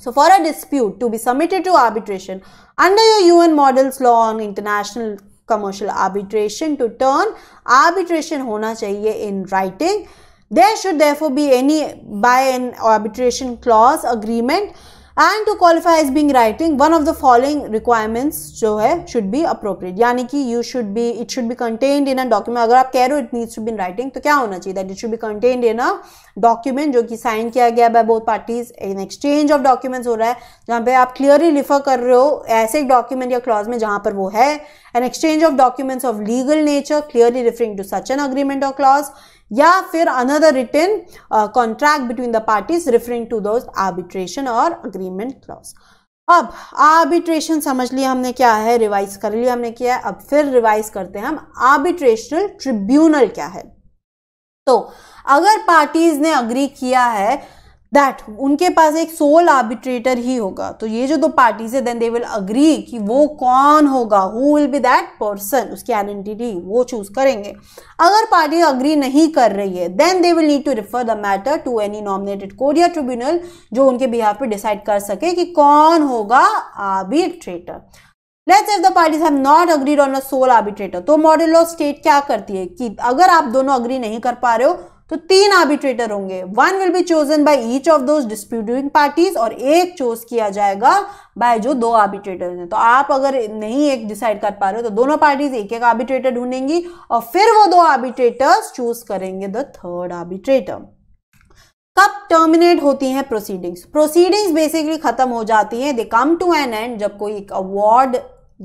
So for a dispute to be submitted to arbitration under your UN models law on international commercial arbitration to turn arbitration hona chahiye in writing. There should therefore be any by an arbitration clause agreement and to qualify is being writing one of the following requirements जो है should be appropriate यानी कि you should be it should be contained in a document अगर आप कह रहे हो it needs to be writing तो क्या होना चाहिए that it should be contained in a document जो कि साइन किया गया by both parties in exchange of documents हो रहा है जहाँ पे आप क्लियरली रिफर कर रहे हो ऐसे एक डॉक्यूमेंट या क्लॉज में जहाँ पर वो है an exchange of documents of legal nature clearly referring to such an agreement और क्लॉज या फिर another return contract between the parties referring to those arbitration और अग्रीमेंट क्लॉज अब आर्बिट्रेशन समझ लिया हमने क्या है रिवाइज कर लिया हमने क्या है अब फिर रिवाइज करते हैं हम आर्बिट्रेशनल ट्रिब्यूनल क्या है तो अगर पार्टीज ने अग्री किया है दैट उनके पास एक सोल आर्बिट्रेटर ही होगा तो ये जो दो पार्टीज है देन दे विल अग्री कि वो कौन होगा who will be that person उसकी आइडेंटिटी वो चूज करेंगे अगर पार्टी अग्री नहीं कर रही है then they will need to refer the matter to any nominated कोरिया ट्रिब्यूनल जो उनके बिहार पे डिसाइड कर सके कि कौन होगा arbitrator let's if the parties have not agreed on a sole arbitrator तो मॉडल ऑफ स्टेट क्या करती है कि अगर आप दोनों अग्री नहीं कर पा रहे हो तो तीन आर्बिट्रेटर होंगे one will be chosen by each of those disputing parties और एक चोज किया जाएगा बाय जो दो आर्बिट्रेटर हैं तो आप अगर नहीं एक डिसाइड कर पा रहे हो तो दोनों पार्टीज एक एक आर्बिट्रेटर ढूंढेंगी और फिर वो दो आर्बिट्रेटर्स चूज करेंगे द थर्ड आर्बिट्रेटर कब टर्मिनेट होती हैं प्रोसीडिंग्स प्रोसीडिंग्स बेसिकली खत्म हो जाती हैं they come to an end जब कोई एक अवार्ड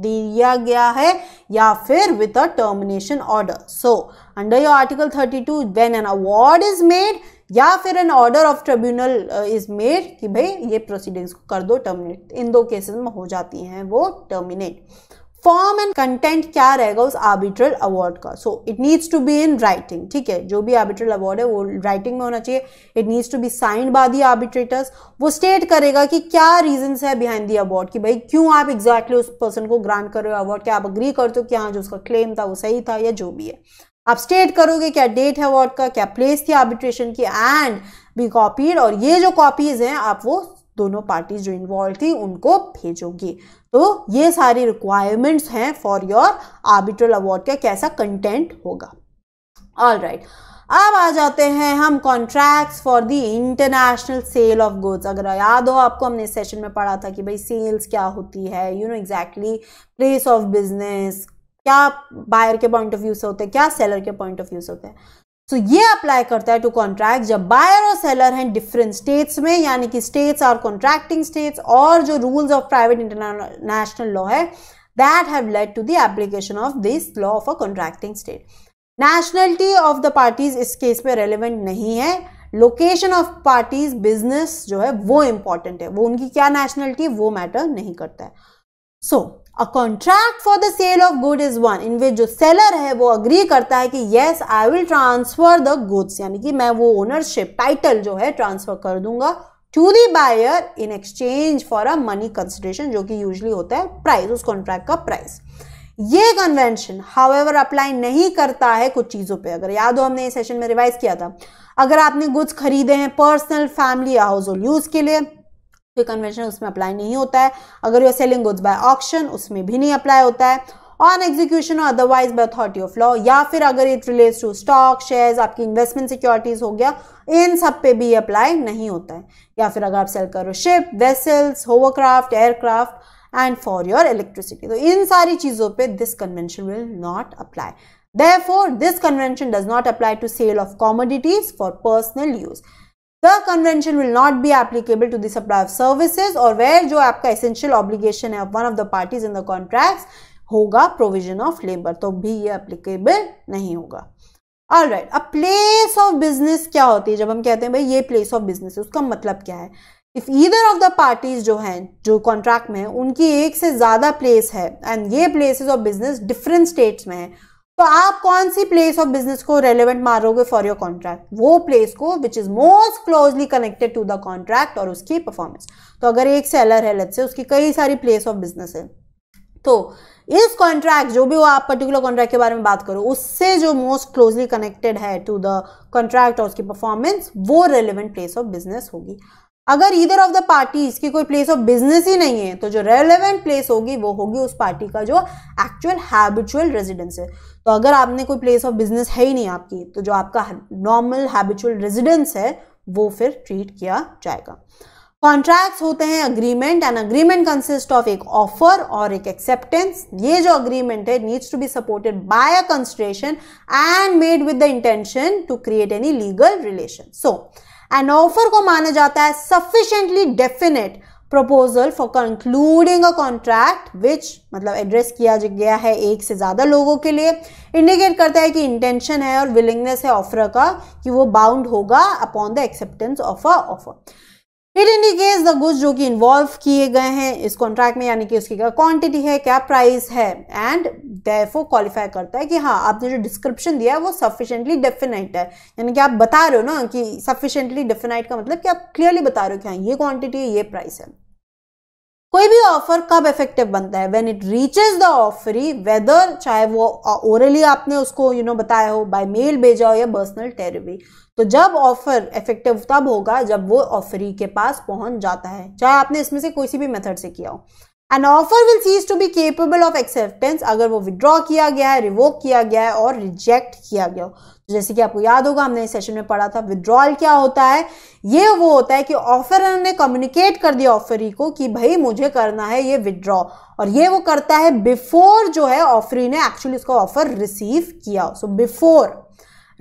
दिया गया है या फिर with a termination order so under your article thirty two when an award is made या फिर an order of tribunal is made कि भाई ये प्रोसीडिंग्स को कर दो टर्मिनेट इन दो केसेस में हो जाती हैं वो टर्मिनेट फॉर्म एंड कंटेंट क्या रहेगा उस आर्बिट्रल अवार्ड का so it needs to be in writing ठीक है जो भी आर्बिट्रल अवार्ड है वो राइटिंग में होना चाहिए it needs to be signed by the arbitrators वो स्टेट करेगा कि क्या रीजंस है बिहाइंड दी अवार्ड कि भाई क्यों आप एग्जैक्टली exactly उस पर्सन को ग्रांट कर रहे हो अवार्ड क्या आप अग्री करते हो कि हाँ जो उसका क्लेम था वो सही था या जो भी है आप स्टेट करोगे क्या डेट है अवार्ड का क्या प्लेस थी आर्बिट्रेशन की एंड बी कॉपीड और ये जो कॉपीज हैं आप वो दोनों पार्टीज जो इन्वॉल्व थी उनको भेजोगे तो ये सारी रिक्वायरमेंट्स हैं फॉर योर आर्बिट्रल अवार्ड का कैसा कंटेंट होगा ऑल राइट अब आ जाते हैं हम contracts for the international sale of goods अगर याद हो आपको हमने सेशन में पढ़ा था कि भाई सेल्स क्या होती है you know exactly place of business क्या बायर के पॉइंट ऑफ व्यू से होते हैं क्या सेलर के पॉइंट ऑफ व्यू से होते हैं सो so, ये अप्लाई करता है टू कॉन्ट्रैक्ट जब बायर और सेलर हैं डिफरेंट स्टेट्स में यानी कि स्टेट्स और कॉन्ट्रैक्टिंग स्टेट्स और जो rules of private international law है that have led to the application of this law of a contracting state nationality of the parties इस केस में रेलिवेंट नहीं है लोकेशन ऑफ पार्टीज बिजनेस जो है वो इंपॉर्टेंट है वो उनकी क्या नेशनलिटी वो मैटर नहीं करता है so so, a contract for the sale of good is one which जो सेलर है वो अग्री करता है कि yes I will transfer the goods यानी कि मैं वो ओनरशिप टाइटल जो है ट्रांसफर कर दूंगा to the buyer in exchange for a money consideration जो कि यूजली होता है प्राइस उस कॉन्ट्रैक्ट का प्राइस ये कन्वेंशन एवर अप्लाई नहीं करता है कुछ चीज़ों पे अगर याद हो हमने ये सेशन में रिवाइज किया था अगर आपने गुड्स खरीदे हैं personal family household use के लिए जो कन्वेंशन उसमें अप्लाई नहीं होता है अगर you are selling goods by auction उसमें भी नहीं अप्लाई होता है ऑन एग्जीक्यूशन और otherwise by authority of law या फिर अगर it relates to stock shares आपकी इन्वेस्टमेंट सिक्योरिटीज हो गया इन सब पे भी अप्लाई नहीं होता है या फिर अगर आप सेल करो ship vessels hovercraft aircraft and for your electricity तो इन सारी चीज़ों पे this convention will not apply therefore this convention does not apply to sale of commodities for personal use the convention will not be applicable to the supply of services और where जो आपका essential obligation है one of the parties in the contracts होगा provision of labour तो भी ये applicable नहीं होगा ऑल राइट अब प्लेस ऑफ बिजनेस क्या होती है जब हम कहते हैं भाई ये प्लेस ऑफ बिजनेस उसका मतलब क्या है if either of the parties जो हैं जो कॉन्ट्रैक्ट में है उनकी एक से ज़्यादा प्लेस है एंड ये places of business different states में है तो आप कौन सी प्लेस ऑफ बिजनेस को रेलिवेंट मारोगे फॉर योर कॉन्ट्रैक्ट वो प्लेस को which is most closely connected to the contract और उसकी परफॉर्मेंस तो अगर एक सेलर है लेट्स से उसकी कई सारी प्लेस ऑफ बिजनेस है तो इस कॉन्ट्रैक्ट जो भी वो आप पर्टिकुलर कॉन्ट्रैक्ट के बारे में बात करो उससे जो मोस्ट क्लोजली कनेक्टेड है टू द कॉन्ट्रैक्ट और उसकी परफॉर्मेंस वो रेलिवेंट प्लेस ऑफ बिजनेस होगी अगर इधर ऑफ द पार्टी इसकी कोई प्लेस ऑफ बिजनेस ही नहीं है तो जो रेलेवेंट प्लेस होगी वो होगी उस पार्टी का जो एक्चुअल हैबिचुअल रेजिडेंस है तो अगर आपने कोई प्लेस ऑफ बिजनेस है ही नहीं आपकी तो जो आपका नॉर्मल हैबिचुअल रेजिडेंस है वो फिर ट्रीट किया जाएगा कॉन्ट्रैक्ट्स होते हैं agreement and agreement consist of एक ऑफर और एक एक्सेप्टेंस ये जो अग्रीमेंट है needs to be supported by a consideration and made with the intention to create any legal relation so an offer को माना जाता है sufficiently definite proposal for concluding a contract which मतलब एड्रेस किया गया है एक से ज़्यादा लोगों के लिए इंडिकेट करता है कि इंटेंशन है और विलिंगनेस है ऑफर का कि वो बाउंड होगा upon the acceptance of a offer it indicates the goods जो कि इन्वॉल्व किए गए हैं इस कॉन्ट्रैक्ट में यानी कि उसकी क्या क्वांटिटी है क्या प्राइस है एंड डेफो क्वालिफाई करता है कि हाँ आपने जो डिस्क्रिप्शन दिया है वो सफिशेंटली डेफिनेट है यानी कि आप बता रहे हो ना कि सफिशेंटली डेफिनाइट का मतलब कि आप क्लियरली बता रहे हो कि हाँ ये क्वांटिटी है ये प्राइस है कोई भी ऑफर कब इफेक्टिव बनता है when it reaches the offeree whether चाहे वो ओरली आपने उसको यू you नो know, बताया हो बाय मेल भेजा हो या पर्सनल टेरिवरी तो जब ऑफर इफेक्टिव तब होगा जब वो ऑफरी के पास पहुंच जाता है चाहे आपने इसमें से कोई भी मेथड से किया हो an offer will cease to be capable of acceptance अगर वो विद्रॉ किया गया है रिवोक किया गया है और रिजेक्ट किया गया हो तो जैसे कि आपको याद होगा हमने इस सेशन में पढ़ा था विड्रॉल क्या होता है ये वो होता है कि ऑफर ने कम्युनिकेट कर दिया ऑफरी को कि भाई मुझे करना है ये विद्रॉ और ये वो करता है बिफोर जो है ऑफरी ने एक्चुअली इसका ऑफर रिसीव किया सो बिफोर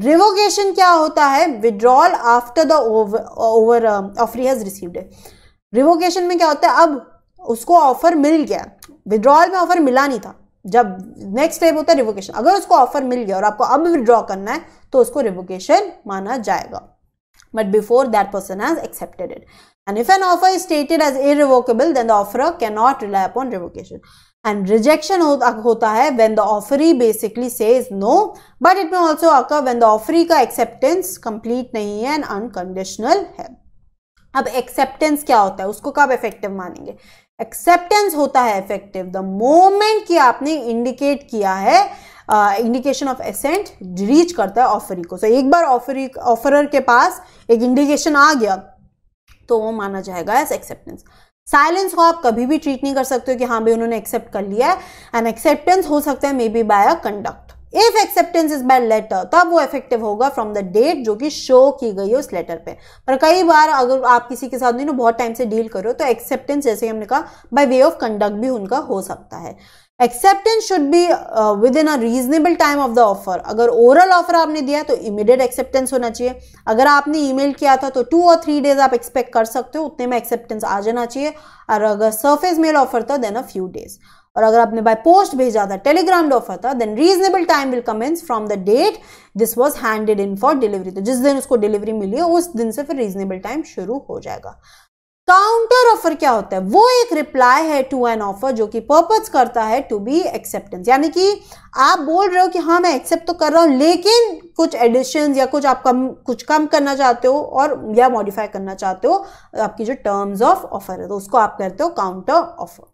रिवोकेशन क्या होता है withdrawal after the over offer has received revocation में क्या होता है अब उसको ऑफर मिल गया विड्रॉल में ऑफर मिला नहीं था जब नेक्स्ट स्टेप होता है रिवोकेशन अगर उसको ऑफर मिल गया और आपको अब विड्रॉ करना है तो उसको रिवोकेशन माना जाएगा but but before that person has accepted it. And if an offer is stated as then the offer can not rely upon revocation and rejection होता है when the offeree basically says no but it may also occur when the offeree का acceptance complete नहीं है and unconditional है अब acceptance क्या होता है उसको कब इफेक्टिव मानेंगे एक्सेप्टेंस होता है इफेक्टिव द मोमेंट कि आपने इंडिकेट किया है इंडिकेशन ऑफ एसेंट रीच करता है ऑफरी को सो so, एक बार ऑफरी ऑफरर के पास एक इंडिकेशन आ गया तो वो माना जाएगा एस एक्सेप्टेंस साइलेंस को आप कभी भी ट्रीट नहीं कर सकते हो कि हाँ भाई उन्होंने एक्सेप्ट कर लिया है एंड एक्सेप्टेंस हो सकता है may be by a conduct if acceptance is by letter तब वो इफेक्टिव होगा फ्रॉम द डेट जो कि शो की गई है उस लेटर पे पर कई बार अगर आप किसी के साथ नहीं ना बहुत टाइम से डील करो तो एक्सेप्टेंस जैसे हमने कहा बाय वे ऑफ कंडक्ट भी उनका हो सकता है acceptance should be within a reasonable time of the offer अगर ओरल ऑफर आपने दिया तो इमीडिएट एक्सेप्टेंस होना चाहिए अगर आपने ईमेल किया था तो टू और थ्री डेज आप एक्सपेक्ट कर सकते हो उतने में एक्सेप्टेंस आ जाना चाहिए और अगर सर्फेस मेल ऑफर था देन अ फ्यू डेज और अगर आपने बाय पोस्ट भेजा था टेलीग्राम ऑफर था then reasonable time will commence from the date this was handed in for delivery तो जिस दिन उसको डिलीवरी मिली है उस दिन से फिर रीजनेबल टाइम शुरू हो जाएगा काउंटर ऑफर क्या होता है वो एक रिप्लाई है टू एन ऑफर जो कि पर्पज करता है टू बी एक्सेप्टेंस यानी कि आप बोल रहे हो कि हाँ मैं एक्सेप्ट तो कर रहा हूँ लेकिन कुछ एडिशन या कुछ आप कम कुछ कम करना चाहते हो और या मॉडिफाई करना चाहते हो आपकी जो टर्म्स ऑफ ऑफर है तो उसको आप करते हो काउंटर ऑफर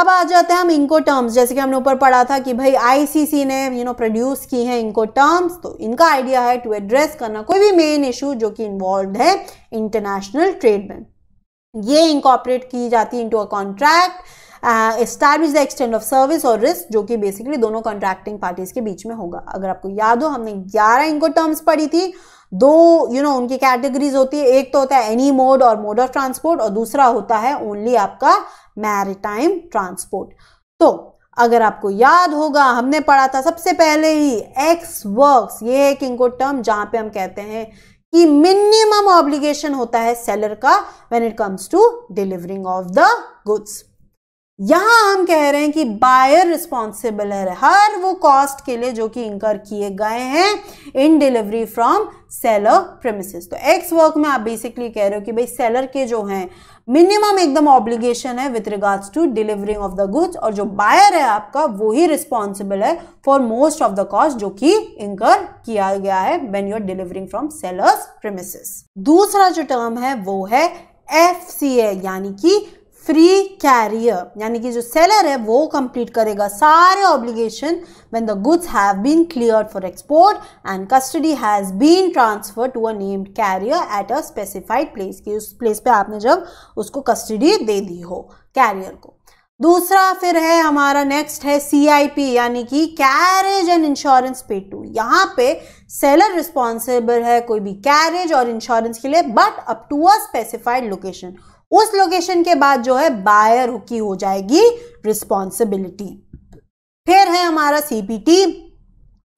अब आ जाते हैं हम इनको टर्म्स जैसे कि हमने ऊपर पढ़ा था कि भाई आईसीसी ने यू नो प्रोड्यूस की है इनको टर्म्स तो इनका आइडिया है टू एड्रेस करना कोई भी मेन इशू जो कि इन्वॉल्व है इंटरनेशनल ट्रेड में ये इंकॉपरेट की जाती है into a contract establish the extent of service और रिस्क जो कि बेसिकली दोनों कॉन्ट्रैक्टिंग पार्टीज के बीच में होगा अगर आपको याद हो हमने 11 इनको टर्म्स पढ़ी थी दो यू you नो know, उनकी कैटेगरीज होती है एक तो होता है एनी मोड और मोड ऑफ ट्रांसपोर्ट और दूसरा होता है ओनली आपका मैरिटाइम ट्रांसपोर्ट तो अगर आपको याद होगा हमने पढ़ा था सबसे पहले ही एक्स वर्क्स ये एक इनको टर्म जहां पे हम कहते हैं कि मिनिमम ऑब्लिगेशन होता है सेलर का when it comes to delivering of the goods यहां हम कह रहे हैं कि बायर रिस्पॉन्सिबल है हर वो कॉस्ट के लिए जो कि इंकर किए गए हैं in delivery from seller premises तो एक्स वर्क में आप बेसिकली कह रहे हो कि भाई सेलर के जो हैं मिनिमम एकदम ऑब्लिगेशन है with regards to delivering of the goods और जो बायर है आपका वो ही रिस्पॉन्सिबल है for most of the cost जो कि इंकर किया गया है when you are delivering from seller's premise दूसरा जो टर्म है वो है एफ यानी कि फ्री कैरियर यानी कि जो सेलर है वो कंप्लीट करेगा सारे obligation when the goods have been clear for export and custody has been transfer to a named carrier at a specified place कि उस प्लेस पे आपने जब उसको कस्टडी दे दी हो कैरियर को दूसरा फिर है हमारा नेक्स्ट है सीआईपी यानी कि carriage and insurance pay to यहाँ पे सेलर रिस्पॉन्सिबल है कोई भी कैरेज और इंश्योरेंस के लिए but up to a specified location उस लोकेशन के बाद जो है बायर की हो जाएगी रिस्पॉन्सिबिलिटी फिर है हमारा सीपीटी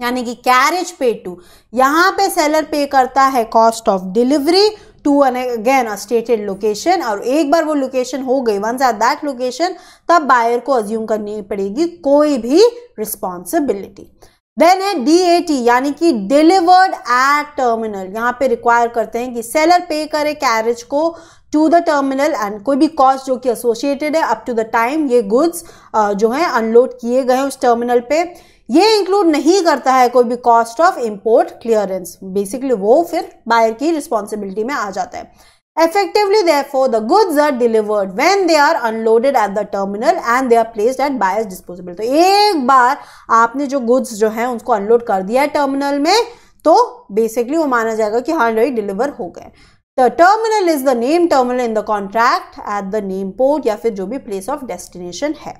यानी कि कैरेज पे टू यहां पे सेलर पे करता है cost of delivery to an again a stated location और एक बार वो लोकेशन हो गई वंस एट दैट लोकेशन तब बायर को अज्यूम करनी पड़ेगी कोई भी रिस्पॉन्सिबिलिटी देन है डी ए टी यानी कि डिलीवर्ड एट टर्मिनल यहाँ पे रिक्वायर करते हैं कि सेलर पे करे कैरेज को टू द टर्मिनल एंड कोई भी कॉस्ट जो कि एसोसिएटेड है अप टू द टाइम ये गुड्स जो है अनलोड किए गए उस टर्मिनल पे ये इंक्लूड नहीं करता है कोई भी cost of import clearance basically वो फिर बायर की रिस्पॉन्सिबिलिटी में आ जाता है Effectively, therefore, the goods are delivered when they are unloaded at the terminal and they are placed at buyer's disposable. to ek bar aapne jo goods jo hai unko unload कर दिया terminal mein to basically wo mana jayega ki haan भाई deliver ho gaye The terminal is the name terminal in the contract at the name port ya fir jo bhi place of destination hai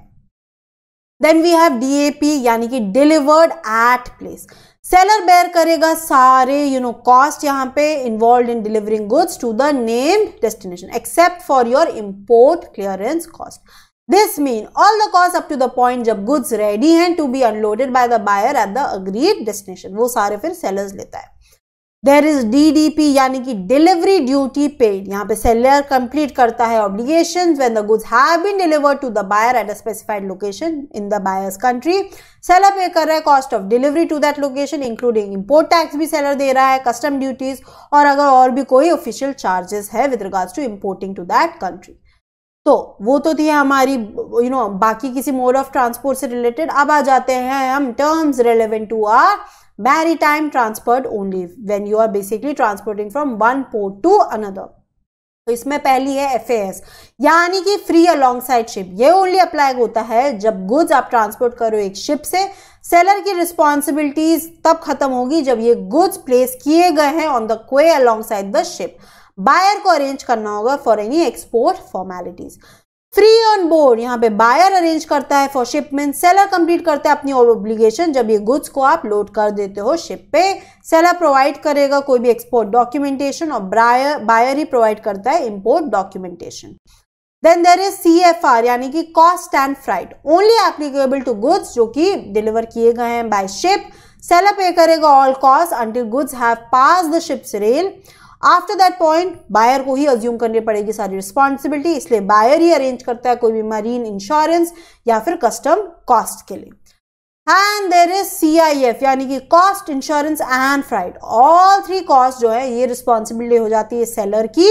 then we have dap yani ki delivered at place seller bear करेगा सारे you know cost यहाँ पे involve in delivering goods to the name destination except for your import clearance cost this mean all the cost up to the point जब goods ready हैं to be unloaded by the buyer at the agreed destination वो सारे फिर sellers लेता है there is DDP यानी कि delivery duty paid यहाँ पे सेलर कंप्लीट करता है obligation when the goods have been delivered to the buyer at a specified location in the buyers country seller पे कर रहा है cost of delivery to that location including import tax भी seller दे रहा है कस्टम ड्यूटीज और अगर और भी कोई ऑफिशियल चार्जेस है with regards to importing to that country तो वो तो थी हमारी यू you नो know, बाकी किसी मोड ऑफ ट्रांसपोर्ट से रिलेटेड अब आ जाते हैं हम terms relevant to our maritime transport only when you are basically transporting from one port to another तो इसमें पहली है एफ यानी कि फ्री अलॉन्ग साइड शिप ये ओनली अप्लाई होता है जब गुड्स आप ट्रांसपोर्ट करो एक शिप से सेलर की रिस्पॉन्सिबिलिटीज तब खत्म होगी जब ये गुड्स प्लेस किए गए हैं on the quay alongside the ship buyer को अरेंज करना होगा for any export formalities free on board यहाँ पे बायर अरेंज करता है फॉर शिपमेंट सेलर कंप्लीट करता है अपनी ऑब्लिगेशन जब ये गुड्स को आप लोड कर देते हो शिप पे सेलर प्रोवाइड करेगा कोई भी एक्सपोर्ट डॉक्यूमेंटेशन और बायर बायर ही प्रोवाइड करता है import documentation then there is C F R यानी कि cost and freight only applicable to goods जो कि डिलीवर किए गए हैं बाय शिप सेलर पे करेगा all cost until goods have pass the ship's rail after that point buyer को ही अज्यूम करनी पड़ेगी सारी रिस्पॉन्सिबिलिटी इसलिए बायर ही अरेंज करता है कोई भी मरीन इंश्योरेंस या फिर कस्टम कॉस्ट के लिए and there is C I F यानी कि cost insurance and freight all three cost जो है ये रिस्पॉन्सिबिलिटी हो जाती है सेलर की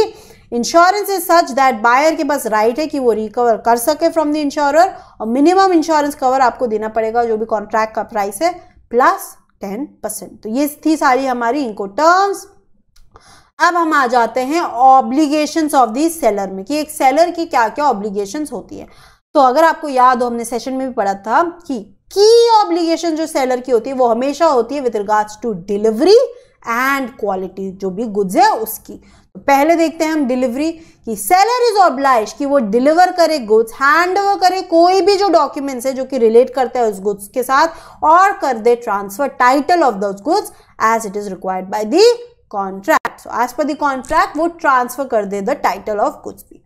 insurance is such that buyer के पास राइट है कि वो रिकवर कर सके फ्रॉम द इंश्योरर और मिनिमम इंश्योरेंस कवर आपको देना पड़ेगा जो भी कॉन्ट्रैक्ट का प्राइस है प्लस टेन परसेंट तो ये थी सारी हमारी इनको टर्म्स अब हम आ जाते हैं ऑब्लिगेशंस ऑफ दी सेलर में कि एक सेलर की क्या क्या ऑब्लिगेशंस होती है तो अगर आपको याद हो हमने सेशन में भी पढ़ा था कि की ऑब्लिगेशन जो सेलर की होती है वो हमेशा होती है with regards to delivery and quality जो भी गुड्स है उसकी तो पहले देखते हैं हम डिलीवरी कि सेलर इज ऑब्लाइज कि वो डिलीवर करे गुड्स हैंड ओवर करे कोई भी जो डॉक्यूमेंट्स है जो कि रिलेट करता है उस गुड्स के साथ और कर दे transfer title of the goods as it is required by the contract. So as per the contract, वो transfer कर दे the title of कुछ भी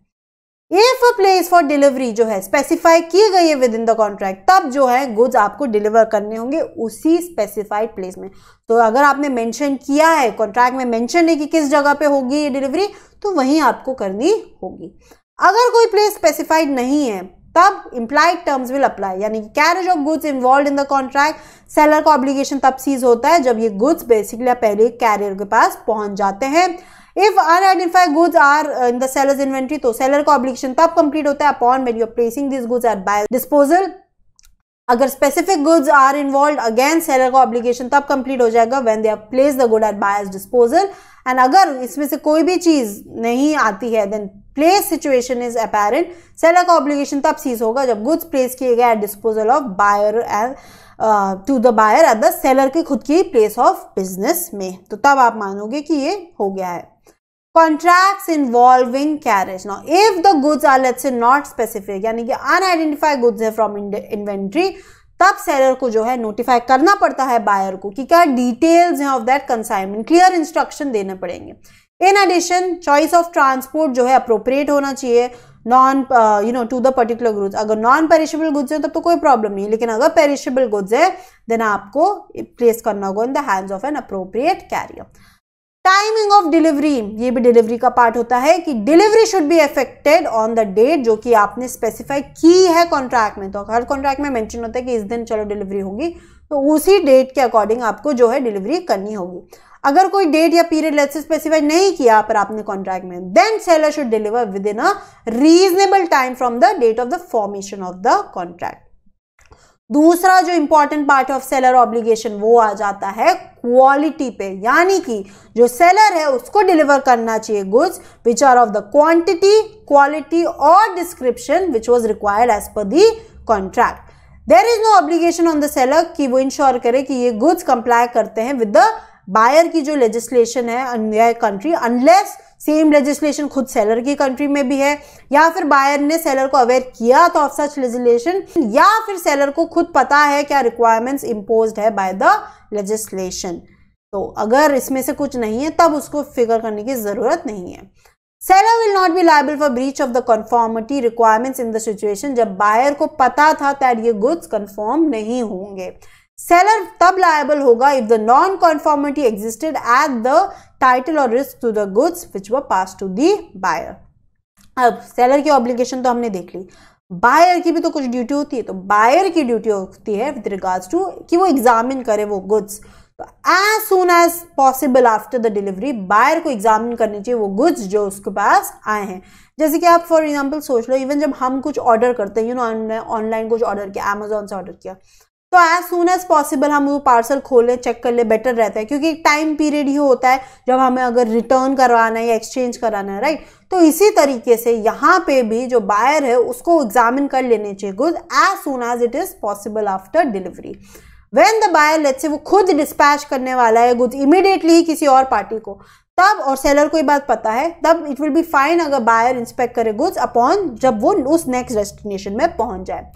If a place for delivery जो है specify की गई विद इन द कॉन्ट्रैक्ट तब जो है गुड्स आपको डिलीवर करने होंगे उसी स्पेसिफाइड प्लेस में तो अगर आपने mention किया है कॉन्ट्रैक्ट में mention है कि किस जगह पे होगी ये डिलीवरी तो वहीं आपको करनी होगी अगर कोई प्लेस स्पेसिफाइड नहीं है तब इम्प्लाइड टर्म्स विल अप्लाई यानी कि carriage of goods involve in the contract seller का ऑब्लिगेशन तब सीज होता है जब ये गुड्स बेसिकली पहले कैरियर के पास पहुंच जाते हैं if unidentified goods are in the seller's inventory तो सेलर का ऑब्लिगेशन तब कंप्लीट होता है upon when your placing this goods at by disposal अगर specific goods are involve again seller का ऑब्लिगेशन तब कंप्लीट हो जाएगा when they are place the good at buyer's disposal and अगर इसमें से कोई भी चीज़ नहीं आती है then place situation is apparent seller का ऑब्लिगेशन तब सीज होगा जब गुड्स प्लेस किए गए at disposal of buyer and to the buyer at the seller की खुद की प्लेस ऑफ बिजनेस में तो तब आप मानोगे कि ये हो गया है contract involving carriage now if the goods are let's not specific यानी कि अनआइडेंटिफाइड गुड्स है फ्रॉम इन्वेंट्री तब सेलर को जो है नोटिफाई करना पड़ता है बायर को कि क्या डिटेल्स हैं of that consignment clear instruction देने पड़ेंगे in addition choice of transport जो है अप्रोप्रिएट होना चाहिए non you know to the particular goods अगर नॉन पेरिशेबल गुड्स हैं तब तो कोई प्रॉब्लम नहीं लेकिन अगर पेरिशेबल गुड्स है देन आपको प्लेस करना होगा in the hands of an appropriate carrier timing of delivery ये भी डिलीवरी का पार्ट होता है कि delivery should be affected on the date जो कि आपने स्पेसिफाई की है कॉन्ट्रैक्ट में तो हर कॉन्ट्रैक्ट में मेंशन होता है कि इस दिन चलो डिलीवरी होगी तो उसी डेट के अकॉर्डिंग आपको जो है डिलीवरी करनी होगी अगर कोई डेट या पीरियड लेट से स्पेसिफाई नहीं किया पर आपने कॉन्ट्रैक्ट में then seller should deliver within a reasonable time from the date of the formation of the contract दूसरा जो important part of seller obligation वो आ जाता है क्वालिटी पे यानी कि जो सेलर है उसको डिलीवर करना चाहिए goods which are of the quantity quality और description which was required as per the contract there is no obligation on the seller कि वो इंश्योर करे कि ये गुड्स कंप्लाई करते हैं विद द बायर की जो लेजिस्लेशन है कंट्री अनलेस सेम लेजिस्लेशन खुद सेलर की कंट्री में भी है या फिर बायर ने सेलर को अवेयर किया तो ऑफ सच लेजिस्लेशन या फिर सेलर को खुद पता है क्या रिक्वायरमेंट्स इम्पोज है बाय द लेजिस्लेशन तो अगर इसमें से कुछ नहीं है तब उसको फिगर करने की ज़रूरत नहीं है seller will not be liable for breach of the conformity requirements in the situation जब बायर को पता था दैट ये गुड्स कन्फर्म नहीं होंगे सेलर तब लाइबल होगा if the non conformity existed at the title और risk to the goods which were pass to the buyer अब सेलर की ऑब्लिगेशन तो हमने देख ली बायर की भी तो कुछ ड्यूटी होती है तो बायर की ड्यूटी होती है विद रिगार्ड्स टू कि वो एग्जामिन करे वो गुड्स तो as soon as possible after the delivery buyer को एग्जामिन करनी चाहिए वो गुड्स जो उसके पास आए हैं जैसे कि आप फॉर एग्जाम्पल सोच लो इवन जब हम कुछ ऑर्डर करते हैं यू नो ऑनलाइन कुछ ऑर्डर किया अमेजोन से ऑर्डर किया तो एज सुन एज पॉसिबल हम वो पार्सल खोल लें चेक कर ले बेटर रहता है क्योंकि एक टाइम पीरियड ही होता है जब हमें अगर रिटर्न करवाना है या एक्सचेंज कराना है राइट तो इसी तरीके से यहाँ पे भी जो बायर है उसको एग्जामिन कर लेने चाहिए good as soon as it is possible after delivery when the buyer let say वो खुद डिस्पैच करने वाला है गुड्स इमिडिएटली ही किसी और पार्टी को तब और सेलर को ये बात पता है तब इट विल बी फाइन अगर बायर इंस्पेक्ट करे गुड्स अपॉन जब वो उस नेक्स्ट डेस्टिनेशन में पहुंच जाए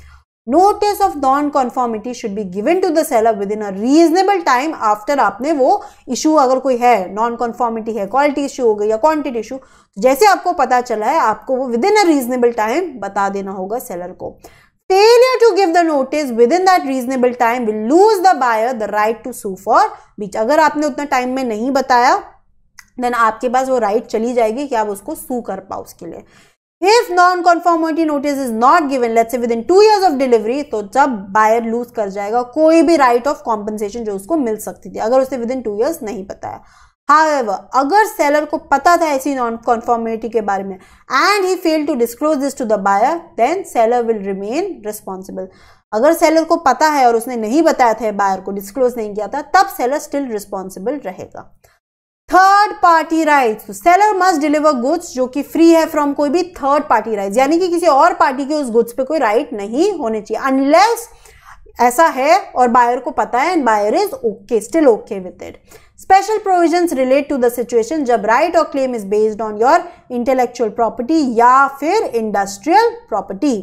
notice of non conformity should be given to the seller within a reasonable time after आपने वो इशू अगर कोई है नॉन कॉन्फॉर्मिटी है क्वालिटी इशू हो गई या क्वांटिटी इशू तो जैसे आपको पता चला है आपको वो within a reasonable time बता देना होगा सेलर को failure to give the notice within that reasonable time will lose the buyer the right to sue for breach अगर आपने उतना टाइम में नहीं बताया देन आपके पास वो राइट चली जाएगी कि आप उसको सू कर पाओ उसके लिए if non conformity notice is not given let's say within two years of delivery तो जब बायर लूज कर जाएगा कोई भी राइट ऑफ कॉम्पनसेशन जो उसको मिल सकती थी अगर उसे विद इन टू ईयर्स नहीं पता है However, अगर सेलर को पता था ऐसी नॉन कॉन्फॉर्मिटी के बारे में and he fail to disclose this to the buyer then seller will remain responsible अगर सेलर को पता है और उसने नहीं बताया था बायर को डिस्क्लोज नहीं किया था तब सेलर स्टिल रिस्पॉन्सिबल रहेगा third party rights seller must deliver goods जो कि फ्री है फ्रॉम कोई भी थर्ड पार्टी राइट्स यानी कि किसी और पार्टी के उस गुड्स पे कोई राइट right नहीं होने चाहिए अनलेस ऐसा है और बायर को पता है and buyer is okay still okay with it special provisions relate to the situation जब राइट और claim is based on your intellectual property या फिर इंडस्ट्रियल प्रॉपर्टी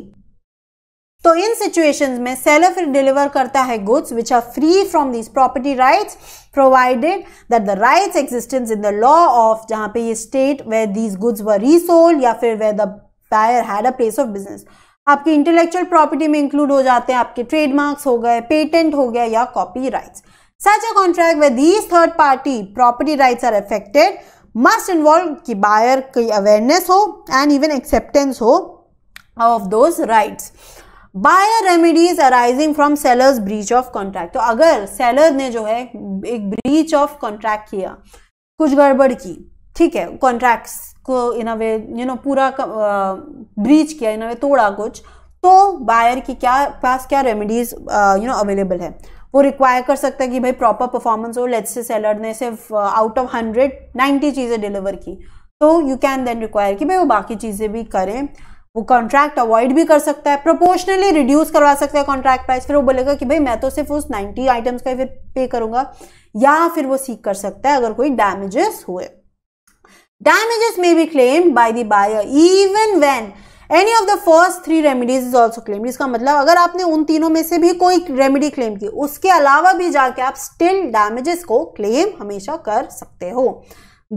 तो इन सिचुएशंस में सेलर फिर डिलीवर करता है goods which are free from these property rights provided that the rights existence in the law of जहां पे ये state where these goods were resold या फिर where the buyer had a place of business आपकी intellectual property में include हो जाते हैं आपके ट्रेडमार्क्स हो गए पेटेंट हो गया या copyrights such a contract where these third party property rights are affected must involve कि बायर की अवेयरनेस हो एंड इवन एक्सेप्टेंस हो of those rights buyer remedies arising from seller's breach of contract तो अगर seller ने जो है एक ब्रीच ऑफ कॉन्ट्रैक्ट किया कुछ गड़बड़ की ठीक है कॉन्ट्रैक्ट को in a way you know पूरा ब्रीच किया इन अ वे तोड़ा कुछ तो बायर की क्या पास क्या रेमिडीज यू नो अवेलेबल है वो रिक्वायर कर सकता है कि भाई प्रॉपर परफॉर्मेंस हो लेट्स से सेलर ने सिर्फ आउट ऑफ हंड्रेड नाइन्टी चीज़ें डिलीवर की तो यू कैन देन रिक्वायर कि भाई वो बाकी चीज़ें भी करें वो कॉन्ट्रैक्ट अवॉइड भी कर सकता है प्रोपोर्शनली रिड्यूस करवा सकता है कॉन्ट्रैक्ट प्राइस फिर वो बोलेगा कि भाई मैं तो सिर्फ उस 90 आइटम्स का ही फिर पे करूंगा या फिर वो सीख कर सकता है अगर कोई डैमेजेस हुए damages may be claim by the buyer even when any of the first three remedies is also claim इसका मतलब अगर आपने उन तीनों में से भी कोई रेमेडी क्लेम की उसके अलावा भी जाके आप स्टिल डैमेजेस को क्लेम हमेशा कर सकते हो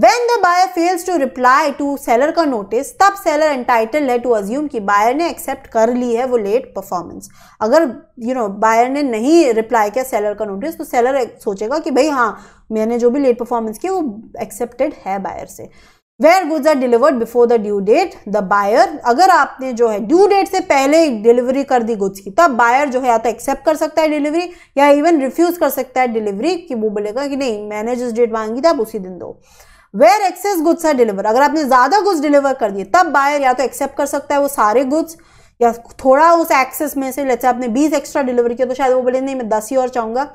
when the buyer fails to reply to seller का नोटिस तब सेलर entitled है to assume कि buyer ने accept कर ली है वो लेट परफॉर्मेंस अगर यू नो बायर ने नहीं रिप्लाई किया सेलर का नोटिस तो सेलर सोचेगा कि भाई हाँ मैंने जो भी लेट परफॉर्मेंस की वो एक्सेप्टेड है बायर से Where goods are delivered before the due date the buyer अगर आपने जो है ड्यू डेट से पहले डिलीवरी कर दी गुड्स की तब बायर जो है या तो एक्सेप्ट कर सकता है डिलीवरी या इवन रिफ्यूज कर सकता है डिलीवरी कि वो बोलेगा कि नहीं मैंने जिस डेट मांगी थी आप उसी दिन दो where excess goods are deliver अगर आपने ज़्यादा गुड्स डिलीवर कर दिए तब बायर या तो एक्सेप्ट कर सकता है वो सारे गुड्स या थोड़ा उस एक्सेस में से लेट्स आपने बीस एक्स्ट्रा डिलीवर किया तो शायद वो बोले नहीं मैं दस ही और चाहूंगा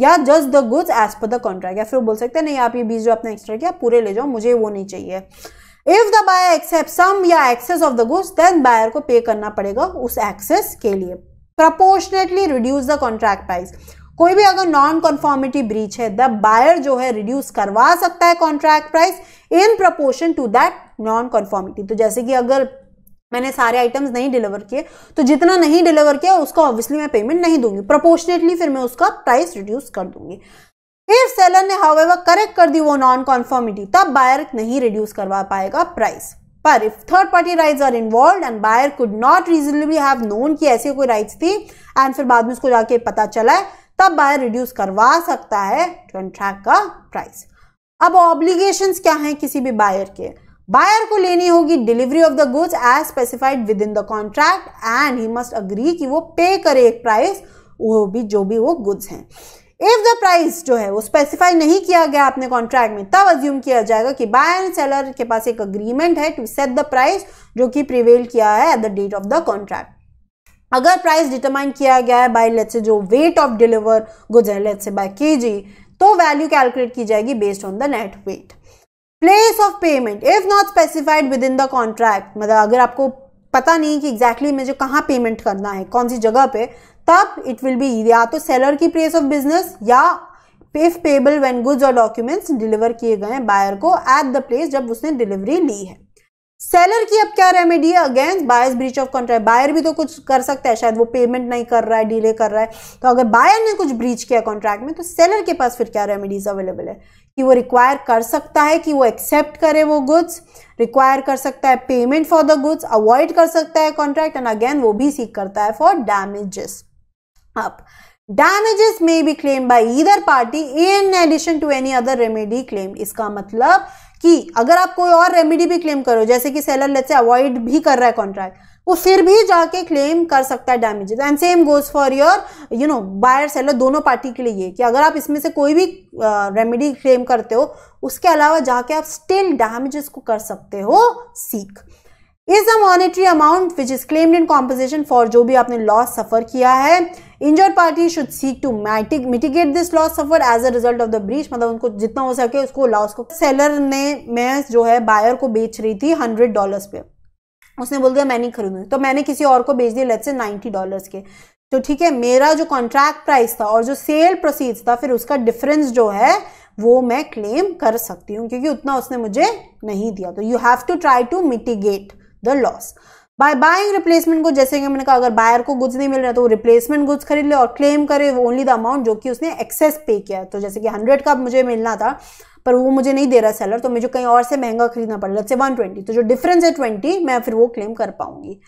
या just the goods as per the contract या फिर बोल सकते हैं नहीं आप ये बीस जो आपने एक्स्ट्रा किया पूरे ले जाओ मुझे वो नहीं चाहिए if the buyer accept some या excess of the goods then buyer को पे करना पड़ेगा उस एक्सेस के लिए proportionately reduce the contract price कोई भी अगर नॉन कॉन्फॉर्मिटी ब्रीच है द बायर जो है रिड्यूस करवा सकता है contract price in proportion to that non conformity तो जैसे कि अगर मैंने सारे आइटम्स नहीं डिलीवर किए तो जितना नहीं डिलीवर किया उसका ऑब्वियसली मैं पेमेंट नहीं दूंगी प्रपोर्शनेटली फिर मैं उसका प्राइस रिड्यूस कर दूंगी फिर सेलर ने हाउएवर करेक्ट कर दी वो नॉन कॉन्फॉर्मिटी तब बायर नहीं रिड्यूस करवा पाएगा प्राइस पर if third party rights are involve and buyer could not reasonably have known कि ऐसी कोई राइट्स थी एंड फिर बाद में उसको जाके पता चला है तब बायर रिड्यूस करवा सकता है कॉन्ट्रैक्ट का प्राइस अब ऑब्लिगेशन क्या है किसी भी बायर के बायर को लेनी होगी delivery of the goods as specified within the contract and he must agree कि वो पे करे एक प्राइस वो भी जो भी वो गुड्स हैं इफ द प्राइस जो है वो स्पेसिफाई नहीं किया गया अपने कॉन्ट्रैक्ट में तब अज्यूम किया जाएगा कि बायर एंड सेलर के पास एक अग्रीमेंट है टू सेट द प्राइस जो कि प्रिवेल किया है at the date of the contract अगर प्राइस डिटरमाइन किया गया है बाय लेट्स से जो वेट ऑफ डिलीवर गुड्स है लेट्स से बाय केजी तो वैल्यू कैलकुलेट की जाएगी based on the net weight place of payment if not specified within the contract मतलब अगर आपको पता नहीं कि एग्जैक्टली exactly मुझे कहाँ पेमेंट करना है कौन सी जगह पे तब इट विल बी या तो सेलर की प्लेस ऑफ बिजनेस या इफ पेबल व्हेन गुड्स और डॉक्यूमेंट्स डिलीवर किए गए हैं बायर को एट द प्लेस जब उसने डिलीवरी ली है सेलर की अब क्या रेमेडी है against buyer's breach of contract buyer भी तो कुछ कर सकता है शायद वो पेमेंट नहीं कर रहा है डिले कर रहा है तो अगर बायर ने कुछ ब्रीच किया कॉन्ट्रैक्ट में तो सेलर के पास फिर क्या रेमेडीज अवेलेबल है कि वो रिक्वायर कर सकता है कि वो एक्सेप्ट करे वो गुड्स रिक्वायर कर सकता है payment for the goods avoid कर सकता है कॉन्ट्रैक्ट एंड अगेन वो भी सीख करता है फॉर डैमेजेस अब damages may be claim by either party in addition to any other remedy claim इसका मतलब कि अगर आप कोई और रेमेडी भी क्लेम करो जैसे कि सेलर लेट से अवॉइड भी कर रहा है कॉन्ट्रैक्ट वो फिर भी जाके क्लेम कर सकता है damages and same goes for your you know buyer seller दोनों पार्टी के लिए कि अगर आप इसमें से कोई भी रेमेडी uh, क्लेम करते हो उसके अलावा जाके आप स्टिल डैमेजेस को कर सकते हो seek is the monetary amount which is claimed in composition for जो भी आपने लॉस सफर किया है injured party should seek to मैटिक mitigate this loss suffer as a result of the breach मतलब उनको जितना हो सके उसको लॉस को सेलर ने मैं जो है बायर को बेच रही थी हंड्रेड डॉलर्स पे उसने बोल दिया मैं नहीं खरीदूंगी तो मैंने किसी और को बेच दिया लेट से नाइन्टी डॉलर्स के तो ठीक है मेरा जो कॉन्ट्रैक्ट प्राइस था और जो सेल प्रोसीड था फिर उसका डिफरेंस जो है वो मैं क्लेम कर सकती हूँ क्योंकि उतना उसने मुझे नहीं दिया तो you have to try to mitigate the loss by buying replacement good जैसे कि मैंने कहा अगर बायर को गुड्स नहीं मिल रहा तो वो रिप्लेसमेंट गुड्स खरीद ले और क्लेम करे वो ओनली द अमाउंट जो कि उसने एक्सेस पे किया है तो जैसे कि हंड्रेड का मुझे मिलना था पर वो मुझे नहीं दे रहा सेलर तो मुझे कहीं और से महंगा खरीदना पड़ रहा है वन ट्वेंटी तो जो डिफरेंस है ट्वेंटी मैं फिर वो क्लेम कर पाऊंगी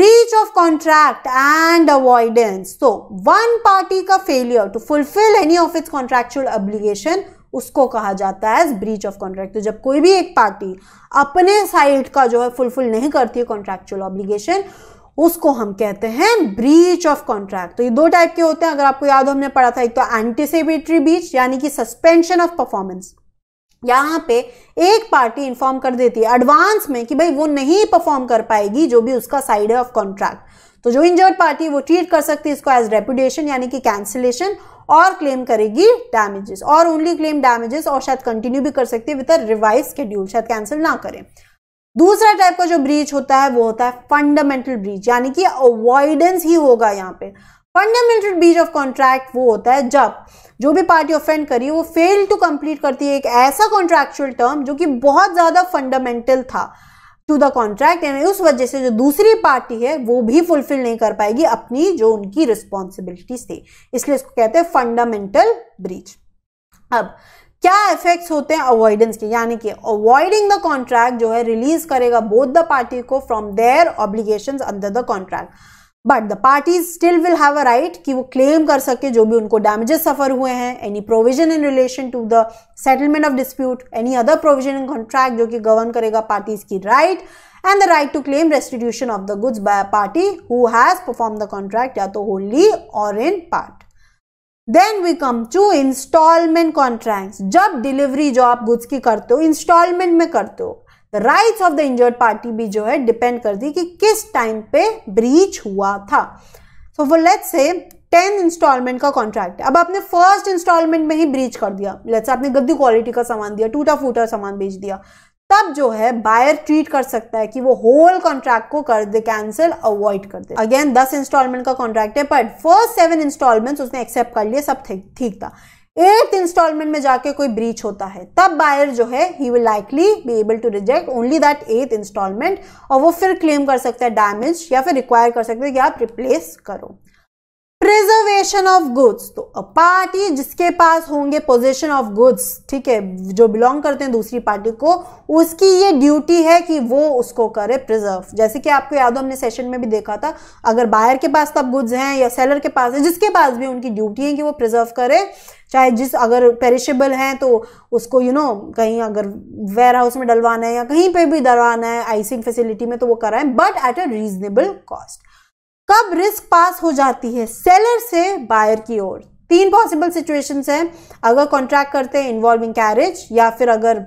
breach of contract and avoidance तो वन पार्टी का failure to fulfil any of its contractual obligation उसको कहा जाता है एज ब्रीच ऑफ कॉन्ट्रैक्ट तो जब कोई भी एक पार्टी अपने साइड का जो है फुलफिल नहीं करती है कॉन्ट्रैक्चुअल ऑब्लिगेशन उसको हम कहते हैं ब्रीच ऑफ कॉन्ट्रैक्ट तो ये दो टाइप के होते हैं अगर आपको याद हमने पढ़ा था एक तो एंटीसिपेटरी ब्रीच यानी कि सस्पेंशन ऑफ परफॉर्मेंस यहां पे एक पार्टी इन्फॉर्म कर देती है एडवांस में कि भाई वो नहीं परफॉर्म कर पाएगी जो भी उसका साइड है ऑफ कॉन्ट्रैक्ट तो जो इंजर्ड पार्टी वो ट्रीट कर सकती है इसको एज रेपुटेशन यानी कि कैंसिलेशन और क्लेम करेगी डैमेजेस और ओनली क्लेम डैमेजेस और शायद कंटिन्यू भी कर सकती है विद अ रिवाइज शेड्यूल शायद कैंसिल ना करें दूसरा टाइप का जो ब्रीच होता है वो होता है फंडामेंटल ब्रीच यानी कि अवॉइडेंस ही होगा यहाँ पे फंडामेंटल ब्रीच ऑफ कॉन्ट्रैक्ट वो होता है जब जो भी पार्टी ऑफेंड करी वो फेल टू कंप्लीट करती है एक ऐसा कॉन्ट्रैक्चुअल टर्म जो कि बहुत ज़्यादा फंडामेंटल था टू द कॉन्ट्रैक्ट यानी उस वजह से जो दूसरी पार्टी है वो भी फुलफिल नहीं कर पाएगी अपनी जो उनकी रिस्पॉन्सिबिलिटीज थी इसलिए इसको कहते हैं फंडामेंटल ब्रीच अब क्या इफेक्ट्स होते हैं अवॉइडेंस के यानी कि अवॉइडिंग द कॉन्ट्रैक्ट जो है रिलीज करेगा बोथ द पार्टी को from their obligation under the contract but the parties still will have a right कि वो क्लेम कर सके जो भी उनको डैमेजेस सफर हुए हैं any provision in relation to the settlement of dispute any other provision in contract जो कि गवर्न करेगा पार्टीज की right and the right to claim restitution of the goods by party who has perform the contract या तो wholly और in part then we come to instalment contract जब delivery जो आप गुड्स की करते हो इंस्टॉलमेंट में करते हो rights of the injured party भी जो है डिपेंड करती कि किस टाइम पे ब्रीच हुआ था सो वो लेट्स से टेन इंस्टॉलमेंट का कॉन्ट्रैक्ट अब आपने फर्स्ट इंस्टॉलमेंट में ही ब्रीच कर दिया लेट्स आपने गद्दी क्वालिटी का सामान दिया टूटा फूटा सामान बेच दिया तब जो है बायर ट्रीट कर सकता है कि वो होल कॉन्ट्रैक्ट को कर दे कैंसिल अवॉइड कर दे अगेन दस इंस्टॉलमेंट का कॉन्ट्रैक्ट है बट फर्स्ट सेवन इंस्टॉलमेंट्स उसने एक्सेप्ट कर लिए सब ठीक था एट इंस्टॉलमेंट में जाके कोई ब्रीच होता है तब बायर जो है he will likely be able to reject only that eighth instalment और वो फिर क्लेम कर सकता है डैमेज या फिर रिक्वायर कर सकते हैं कि आप रिप्लेस करो प्रिजर्वेशन ऑफ गुड्स तो अ पार्टी जिसके पास होंगे पोजेशन ऑफ गुड्स ठीक है जो बिलोंग करते हैं दूसरी पार्टी को उसकी ये ड्यूटी है कि वो उसको करे प्रिजर्व जैसे कि आपको याद हो हमने सेशन में भी देखा था अगर बायर के पास तब गुड्स हैं या सेलर के पास है जिसके पास भी उनकी ड्यूटी है कि वो प्रिजर्व करे चाहे जिस अगर पेरिशेबल हैं तो उसको यू you नो know, कहीं अगर वेयर हाउस में डलवाना है या कहीं पे भी डलवाना है आइसिंग फैसिलिटी में तो वो कराएं but at a reasonable cost कब रिस्क पास हो जाती है सेलर से बायर की ओर तीन पॉसिबल सिचुएशंस हैं अगर कॉन्ट्रैक्ट करते हैं इन्वॉल्विंग कैरेज या फिर अगर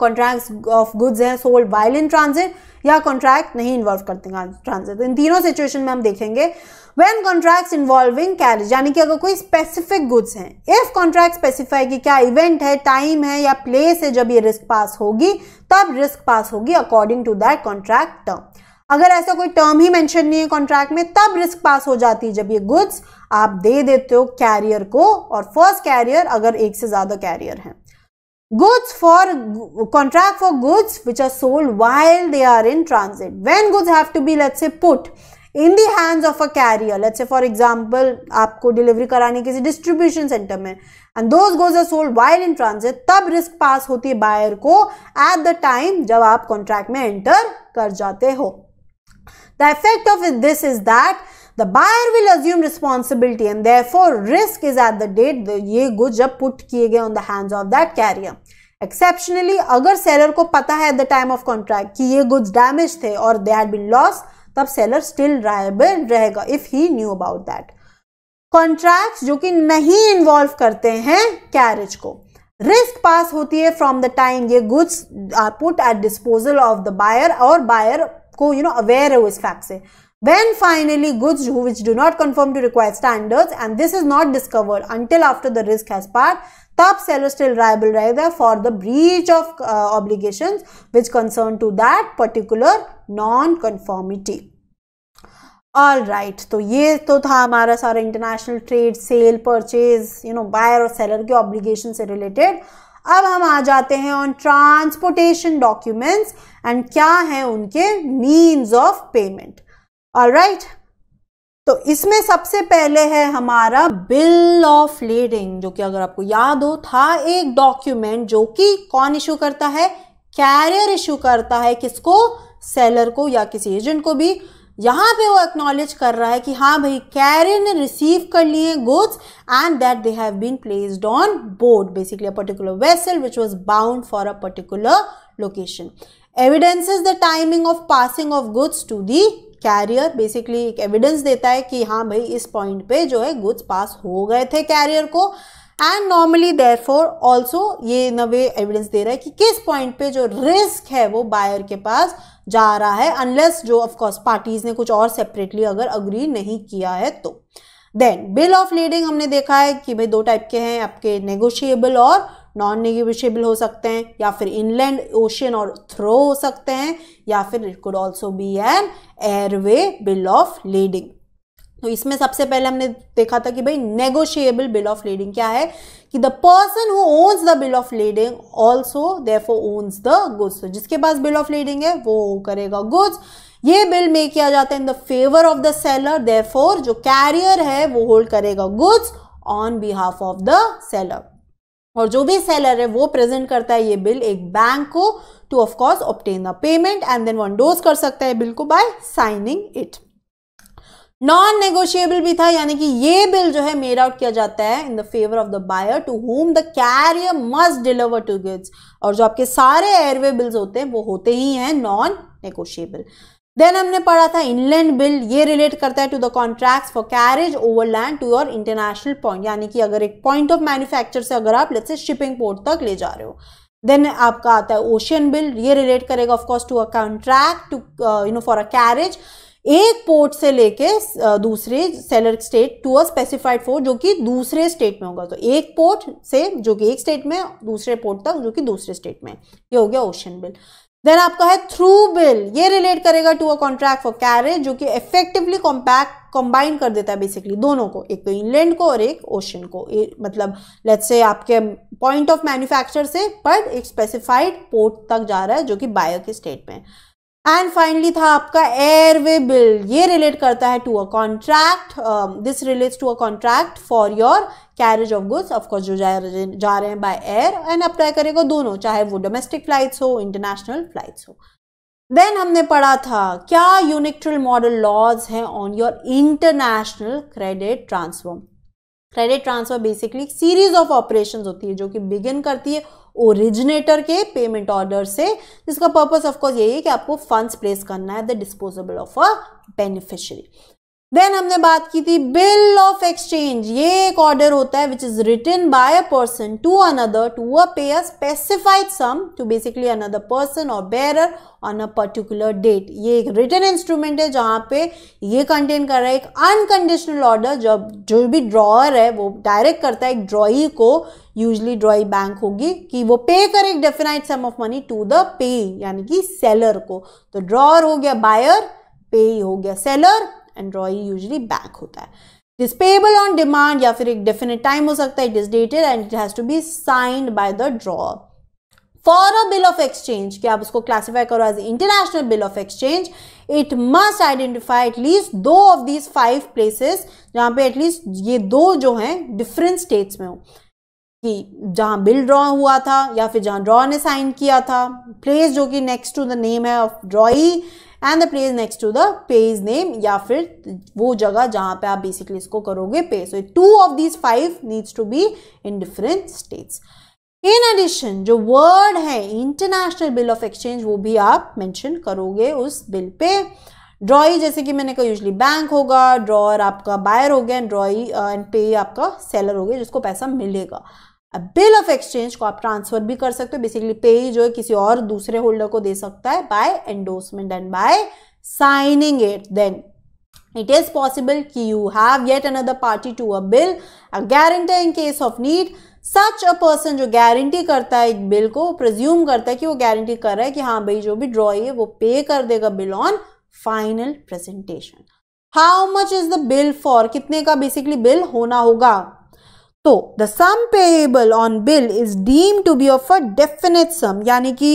कॉन्ट्रैक्ट ऑफ गुड्स हैं सोल्ड वाइल इन ट्रांजिट या कॉन्ट्रैक्ट नहीं इन्वॉल्व करते ट्रांजिट तो इन तीनों सिचुएशन में हम देखेंगे वेन कॉन्ट्रैक्ट्स इन्वॉल्विंग कैरेज यानी कि अगर कोई स्पेसिफिक गुड्स हैं इफ कॉन्ट्रैक्ट स्पेसिफाई कि क्या इवेंट है टाइम है या प्लेस है जब ये रिस्क पास होगी तब रिस्क पास होगी according to that contract term अगर ऐसा कोई टर्म ही मेंशन नहीं है कॉन्ट्रैक्ट में तब रिस्क पास हो जाती है जब ये गुड्स आप दे देते हो कैरियर को और फर्स्ट कैरियर अगर एक से ज्यादा कैरियर है goods for contract for goods which are sold while they are in transit when goods have to be let's say put in the hands of a carrier let's say for example आपको delivery करानी किसी distribution centre में and those goods are sold while in transit तब risk pass होती है buyer को at the time जब आप कॉन्ट्रैक्ट में एंटर कर जाते हो The effect of this is that the buyer will assume responsibility and therefore risk is at the date the ye goods are put kiye gaye on the hands of that carrier. Exceptionally अगर seller को पता है at the time of contract कि ये goods damaged थे और they had been lost तब seller still liable रहेगा if he knew about that. Contracts जो कि नहीं इन्वॉल्व करते हैं कैरेज को रिस्क पास होती है फ्रॉम द टाइम ये goods are put at disposal of the buyer और बायर को यू नो अवेयर है इस फैक्ट से when finally goods which do not confirm to require standards and this is not discovered until after the risk has part तब seller still liable रहेगा for the breach of obligation which concern to that particular non conformity all right तो ये तो था हमारा सारा international trade sale purchase you know buyer और seller के ऑब्लिगेशन से रिलेटेड अब हम आ जाते हैं ऑन ट्रांसपोर्टेशन डॉक्यूमेंट्स एंड क्या है उनके मीन्स ऑफ पेमेंट राइट तो इसमें सबसे पहले है हमारा बिल ऑफ लीडिंग जो कि अगर आपको याद हो था एक डॉक्यूमेंट जो कि कौन इशू करता है कैरियर इशू करता है किसको सेलर को या किसी एजेंट को भी यहां पे वो एक्नॉलेज कर रहा है कि हाँ भाई कैरियर ने रिसीव कर लिए goods and that they have been placed on board basically a particular vessel which was bound for a particular location evidence is the timing of passing of goods to the carrier basically एक एविडेंस देता है कि हाँ भाई इस point पे जो है गुड्स पास हो गए थे कैरियर को and normally therefore also ये इन वे एविडेंस दे रहा है कि किस पॉइंट पे जो रिस्क है वो बायर के पास जा रहा है अनलेस जो ऑफकोर्स पार्टीज ने कुछ और सेपरेटली अगर अग्री नहीं किया है तो देन बिल ऑफ लीडिंग हमने देखा है कि भाई दो टाइप के हैं आपके नेगोशिएबल और नॉन निगोशिएबल हो सकते हैं या फिर इनलैंड ओशियन और थ्रो हो सकते हैं या फिर it could also be an airway bill of lading तो इसमें सबसे पहले हमने देखा था कि भाई नेगोशिएबल बिल ऑफ लीडिंग क्या है कि the person who owns the bill of lading also फो ओन्स द गुड्स जिसके पास बिल ऑफ लीडिंग है वो करेगा गुड्स ये बिल मे किया जाता है in the favour of the seller therefore जो कैरियर है वो होल्ड करेगा goods on behalf of the seller और जो भी सेलर है वो प्रेजेंट करता है ये बिल एक बैंक को to of obtain the payment and then वो अंडोज कर सकता है बिल को by signing it non negotiable भी था यानी कि ये बिल जो है मेड आउट किया जाता है in the favour of the buyer to whom the carrier must deliver to goods और जो आपके सारे एयरवे बिल्स होते हैं वो होते ही हैं नॉन नेगोशिएबल देन हमने पढ़ा था इनलैंड बिल ये रिलेट करता है to the contract for carriage over land to your international point यानी कि अगर एक पॉइंट ऑफ मैन्युफैक्चर से अगर आप लेट्स से शिपिंग पोर्ट तक ले जा रहे हो देन आपका आता है ओशियन बिल ये रिलेट करेगा of course to a contract to you know for a carriage एक पोर्ट से लेके uh, दूसरे seller state to a specified port जो कि दूसरे स्टेट में होगा तो एक पोर्ट से जो कि एक स्टेट में दूसरे पोर्ट तक जो कि दूसरे स्टेट में ये हो गया ओशियन बिल देन आपका है थ्रू बिल ये रिलेट करेगा to a contract for carriage जो कि इफेक्टिवली कॉम्पैक्ट कंबाइन कर देता है बेसिकली दोनों को एक तो इनलैंड को और एक ओशन को ए, मतलब लेट्स से आपके पॉइंट ऑफ मैन्युफैक्चर से पर एक स्पेसिफाइड पोर्ट तक जा रहा है जो कि बायर के स्टेट में एंड फाइनली था आपका एयरवे बिल ये रिलेट करता है to a contract this relates to a contract for your carriage of goods of course जो जा, रहे हैं बाय एयर एंड अप्लाई करेगा दोनों चाहे वो डोमेस्टिक फ्लाइट्स हो इंटरनेशनल फ्लाइट्स हो देन हमने पढ़ा था क्या यूनिक्ट्रल मॉडल लॉज हैं on your international credit transfer credit transfer basically series of operations होती है जो कि बिगिन करती है ओरिजिनेटर के पेमेंट ऑर्डर से जिसका पर्पज ऑफकोर्स यही है कि आपको फंड्स प्लेस करना है the disposable of a beneficiary then हमने बात की थी बिल ऑफ एक्सचेंज ये एक ऑर्डर होता है which is written by a person to another to a pay a specified sum to basically another person और bearer on a particular date ये एक रिटर्न इंस्ट्रूमेंट है जहाँ पे ये कंटेन कर रहा है एक अनकंडीशनल ऑर्डर जब जो भी ड्रॉअर है वो डायरेक्ट करता है एक ड्रॉई को यूजली ड्रॉई बैंक होगी कि वो पे करे एक definite sum of money to the payee यानी कि सेलर को तो ड्रॉअर हो गया बायर पे हो गया seller and drawer usually back होता है इज पेबल ऑन डिमांड या फिर एक डेफिनेट टाइम हो सकता है it is dated and it has to be signed by the drawer for a bill of exchange क्या आप उसको क्लासीफाई करो as international bill of exchange it must identify at least दो ऑफ दीज फाइव प्लेसेस जहां पे at least ये दो जो है डिफरेंट स्टेट्स में हो कि जहां बिल ड्रॉ हुआ था या फिर जहां ड्रॉ ने साइन किया था प्लेस जो कि नेक्स्ट टू द नेम है of drawee and the place next to the payee's name या फिर वो जगह जहाँ पे आप बेसिकली इसको करोगे pay so two of these five needs to be in different states in addition जो वर्ड है इंटरनेशनल बिल ऑफ एक्सचेंज वो भी आप मेंशन करोगे उस बिल पे ड्रॉई जैसे कि मैंने कहा यूजली बैंक होगा ड्रॉअर आपका बायर हो गया एंड ड्रॉई एंड पे आपका सेलर हो गया जिसको पैसा मिलेगा बिल ऑफ एक्सचेंज को आप ट्रांसफर भी कर सकते हो बेसिकली पे ही जो है किसी और दूसरे होल्डर को दे सकता है by endorsement and by signing it then it is possible कि you have yet another party to a bill a guarantor in case of need such a person जो गारंटी करता है एक बिल को प्रज्यूम करता है कि वो गारंटी कर रहा है कि हाँ भाई जो भी ड्रॉ है वो पे कर देगा bill on final presentation how much is the bill for कितने का बेसिकली बिल होना होगा तो the sum payable on bill is deem to be of a definite sum यानी कि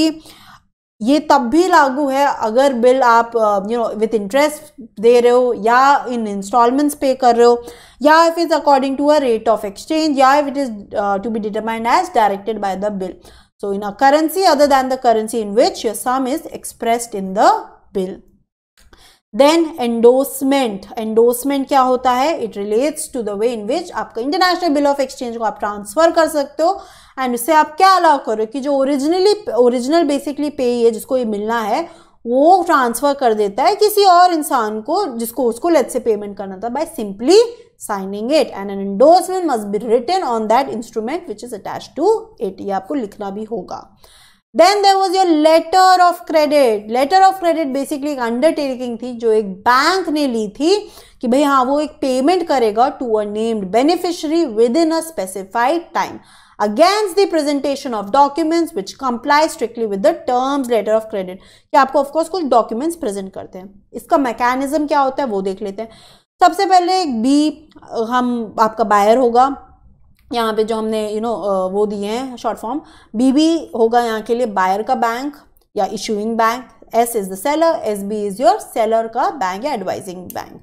ये तब भी लागू है अगर बिल आप यू नो विथ इंटरेस्ट दे रहे हो या इन इंस्टॉलमेंट्स पे कर रहे हो या if is according to a rate of exchange या if it is to be determined as directed by the bill so in a currency other than the currency in which your sum is expressed in the then endorsement endorsement क्या होता है it relates to the way in which आपका international bill of exchange को आप transfer कर सकते हो and उससे आप क्या अलाउ करो कि जो ओरिजिनली ओरिजिनल बेसिकली पे है जिसको ये मिलना है वो ट्रांसफर कर देता है किसी और इंसान को जिसको उसको लेट से पेमेंट करना था by simply signing it and an endorsement must be written on that instrument which is attach to it ये आपको लिखना भी होगा then there was your letter of credit letter of credit basically एक undertaking थी जो एक बैंक ने ली थी कि भाई हाँ वो एक पेमेंट करेगा to a named beneficiary within a specified time against the presentation of documents which comply strictly with the terms letter of credit कि आपको ऑफकोर्स कुछ डॉक्यूमेंट्स प्रेजेंट करते हैं इसका मैकेनिज्म क्या होता है वो देख लेते हैं सबसे पहले एक बी हम आपका बायर होगा यहाँ पे जो हमने यू नो वो दिए हैं शॉर्ट फॉर्म बीबी होगा यहाँ के लिए बायर का बैंक या issuing bank S is the seller S B is your seller का बैंक या एडवाइजिंग बैंक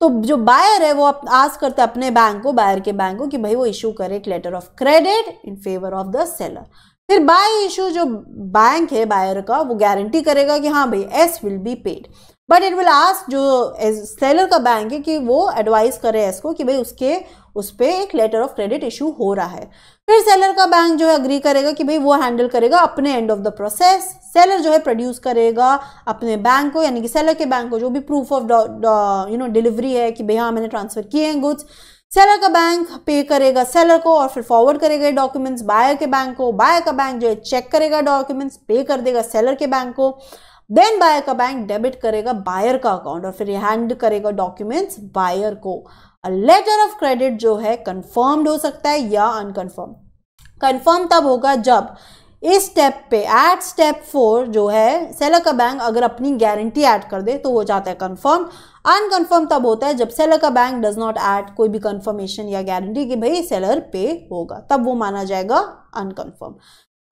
तो जो बायर है वो आप आस करते अपने बैंक को बायर के बैंक को कि भाई वो इशू करे एक letter of credit in favour of the seller फिर बाय इशू जो बैंक है बायर का वो गारंटी करेगा कि हाँ भाई S will be paid but it will ask जो सेलर का बैंक है कि वो एडवाइस करे एस को कि भाई उसके उस पर एक लेटर ऑफ क्रेडिट इशू हो रहा है फिर सेलर का बैंक जो है अग्री करेगा कि भाई वो हैंडल करेगा अपने and of the process seller जो है प्रोड्यूस करेगा अपने बैंक को यानी कि सेलर के बैंक को जो भी proof of you know delivery है कि भाई हाँ मैंने ट्रांसफर किए हैं गुड्स सेलर का बैंक पे करेगा सेलर को और फिर फॉरवर्ड करेगा डॉक्यूमेंट्स बायर के बैंक को बायर का बैंक जो है चेक करेगा डॉक्यूमेंट्स पे कर देगा सेलर के बैंक को देन बायर का बैंक डेबिट करेगा बायर का अकाउंट और फिर हैंड करेगा डॉक्यूमेंट्स बायर को लेटर ऑफ क्रेडिट जो है कंफर्म्ड हो सकता है या अनकन्फर्म कंफर्म तब होगा जब इस स्टेप पे एट स्टेप फोर जो है सेलर का बैंक अगर अपनी गारंटी ऐड कर दे तो वो जाता है कंफर्म अनकन्फर्म तब होता है जब सेलर का बैंक डज नॉट ऐड कोई भी कंफर्मेशन या गारंटी कि भाई सेलर पे होगा तब वो माना जाएगा unconfirm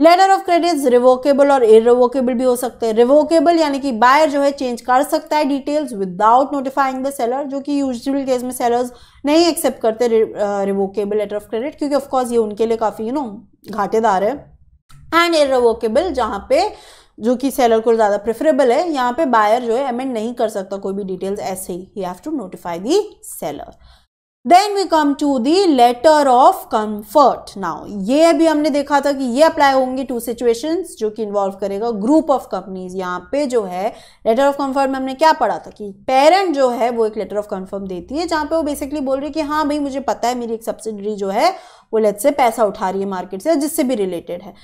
letter of credit revocable और इरिवोकेबल भी हो सकते हैं रिवोकेबल यानी कि बायर जो है चेंज कर सकता है details without notifying the seller जो कि यूजल केस में सेलर्स नहीं एक्सेप्ट करते रिवोकेबल लेटर ऑफ क्रेडिट क्योंकि ऑफकोर्स ये उनके लिए काफ़ी यू नो घाटेदार है एंड इरिवोकेबल जहाँ पे जो कि सेलर को ज़्यादा प्रेफरेबल है यहाँ पे बायर जो है अमेंड नहीं कर सकता कोई भी डिटेल्स ऐसे ही have to notify the seller then we come to the letter of comfort now ये भी हमने देखा था कि ये अप्लाई होंगे टू सिचुएशंस जो कि इन्वॉल्व करेगा ग्रुप ऑफ कंपनीज यहाँ पे जो है लेटर ऑफ कंफर्ट में हमने क्या पढ़ा था कि पेरेंट जो है वो एक लेटर ऑफ कंफर्म देती है जहाँ पे वो बेसिकली बोल रही है कि हाँ भाई मुझे पता है मेरी एक सब्सिडरी जो है वो लेट से पैसा उठा रही है मार्केट से जिससे भी रिलेटेड है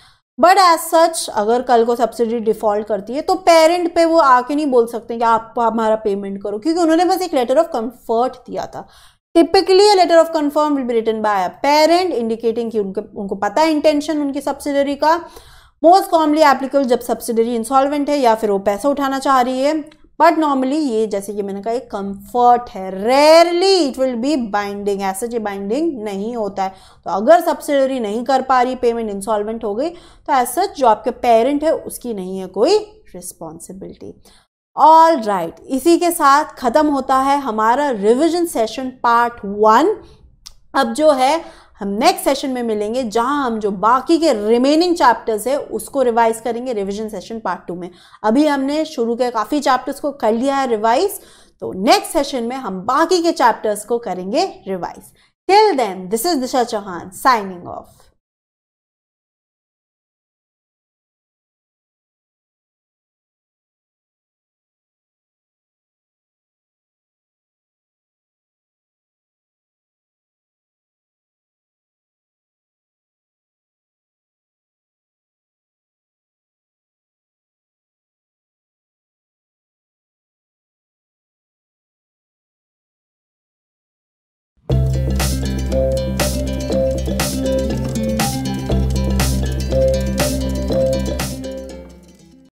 बट एज सच अगर कल को सब्सिडी डिफॉल्ट करती है तो पेरेंट पे वो आके नहीं बोल सकते कि आप हमारा पेमेंट करो क्योंकि उन्होंने बस एक लेटर ऑफ कंफर्ट दिया था typically a letter of comfort will be written by a parent indicating कि उनके उनको पता है इंटेंशन उनकी सब्सिडरी का मोस्ट कॉमनली एप्लीकेबल जब सब्सिडरी इंसॉल्वेंट है या फिर वो पैसा उठाना चाह रही है बट नॉर्मली ये जैसे कि मैंने कहा एक कंफर्ट है rarely it will be binding ऐसे जो बाइंडिंग नहीं होता है तो अगर सब्सिडरी नहीं कर पा रही पेमेंट इंसॉल्वेंट हो गई तो ऐसा जो आपके पेरेंट है उसकी नहीं है कोई रिस्पॉन्सिबिलिटी ऑल राइट right. इसी के साथ ख़त्म होता है हमारा रिविजन सेशन पार्ट वन अब जो है हम नेक्स्ट सेशन में मिलेंगे जहां हम जो बाकी के रिमेनिंग चैप्टर्स है उसको रिवाइज करेंगे रिविजन सेशन पार्ट टू में अभी हमने शुरू के काफ़ी चैप्टर्स को कर लिया है रिवाइज तो नेक्स्ट सेशन में हम बाकी के चैप्टर्स को करेंगे revise till then this is Disha Chauhan signing of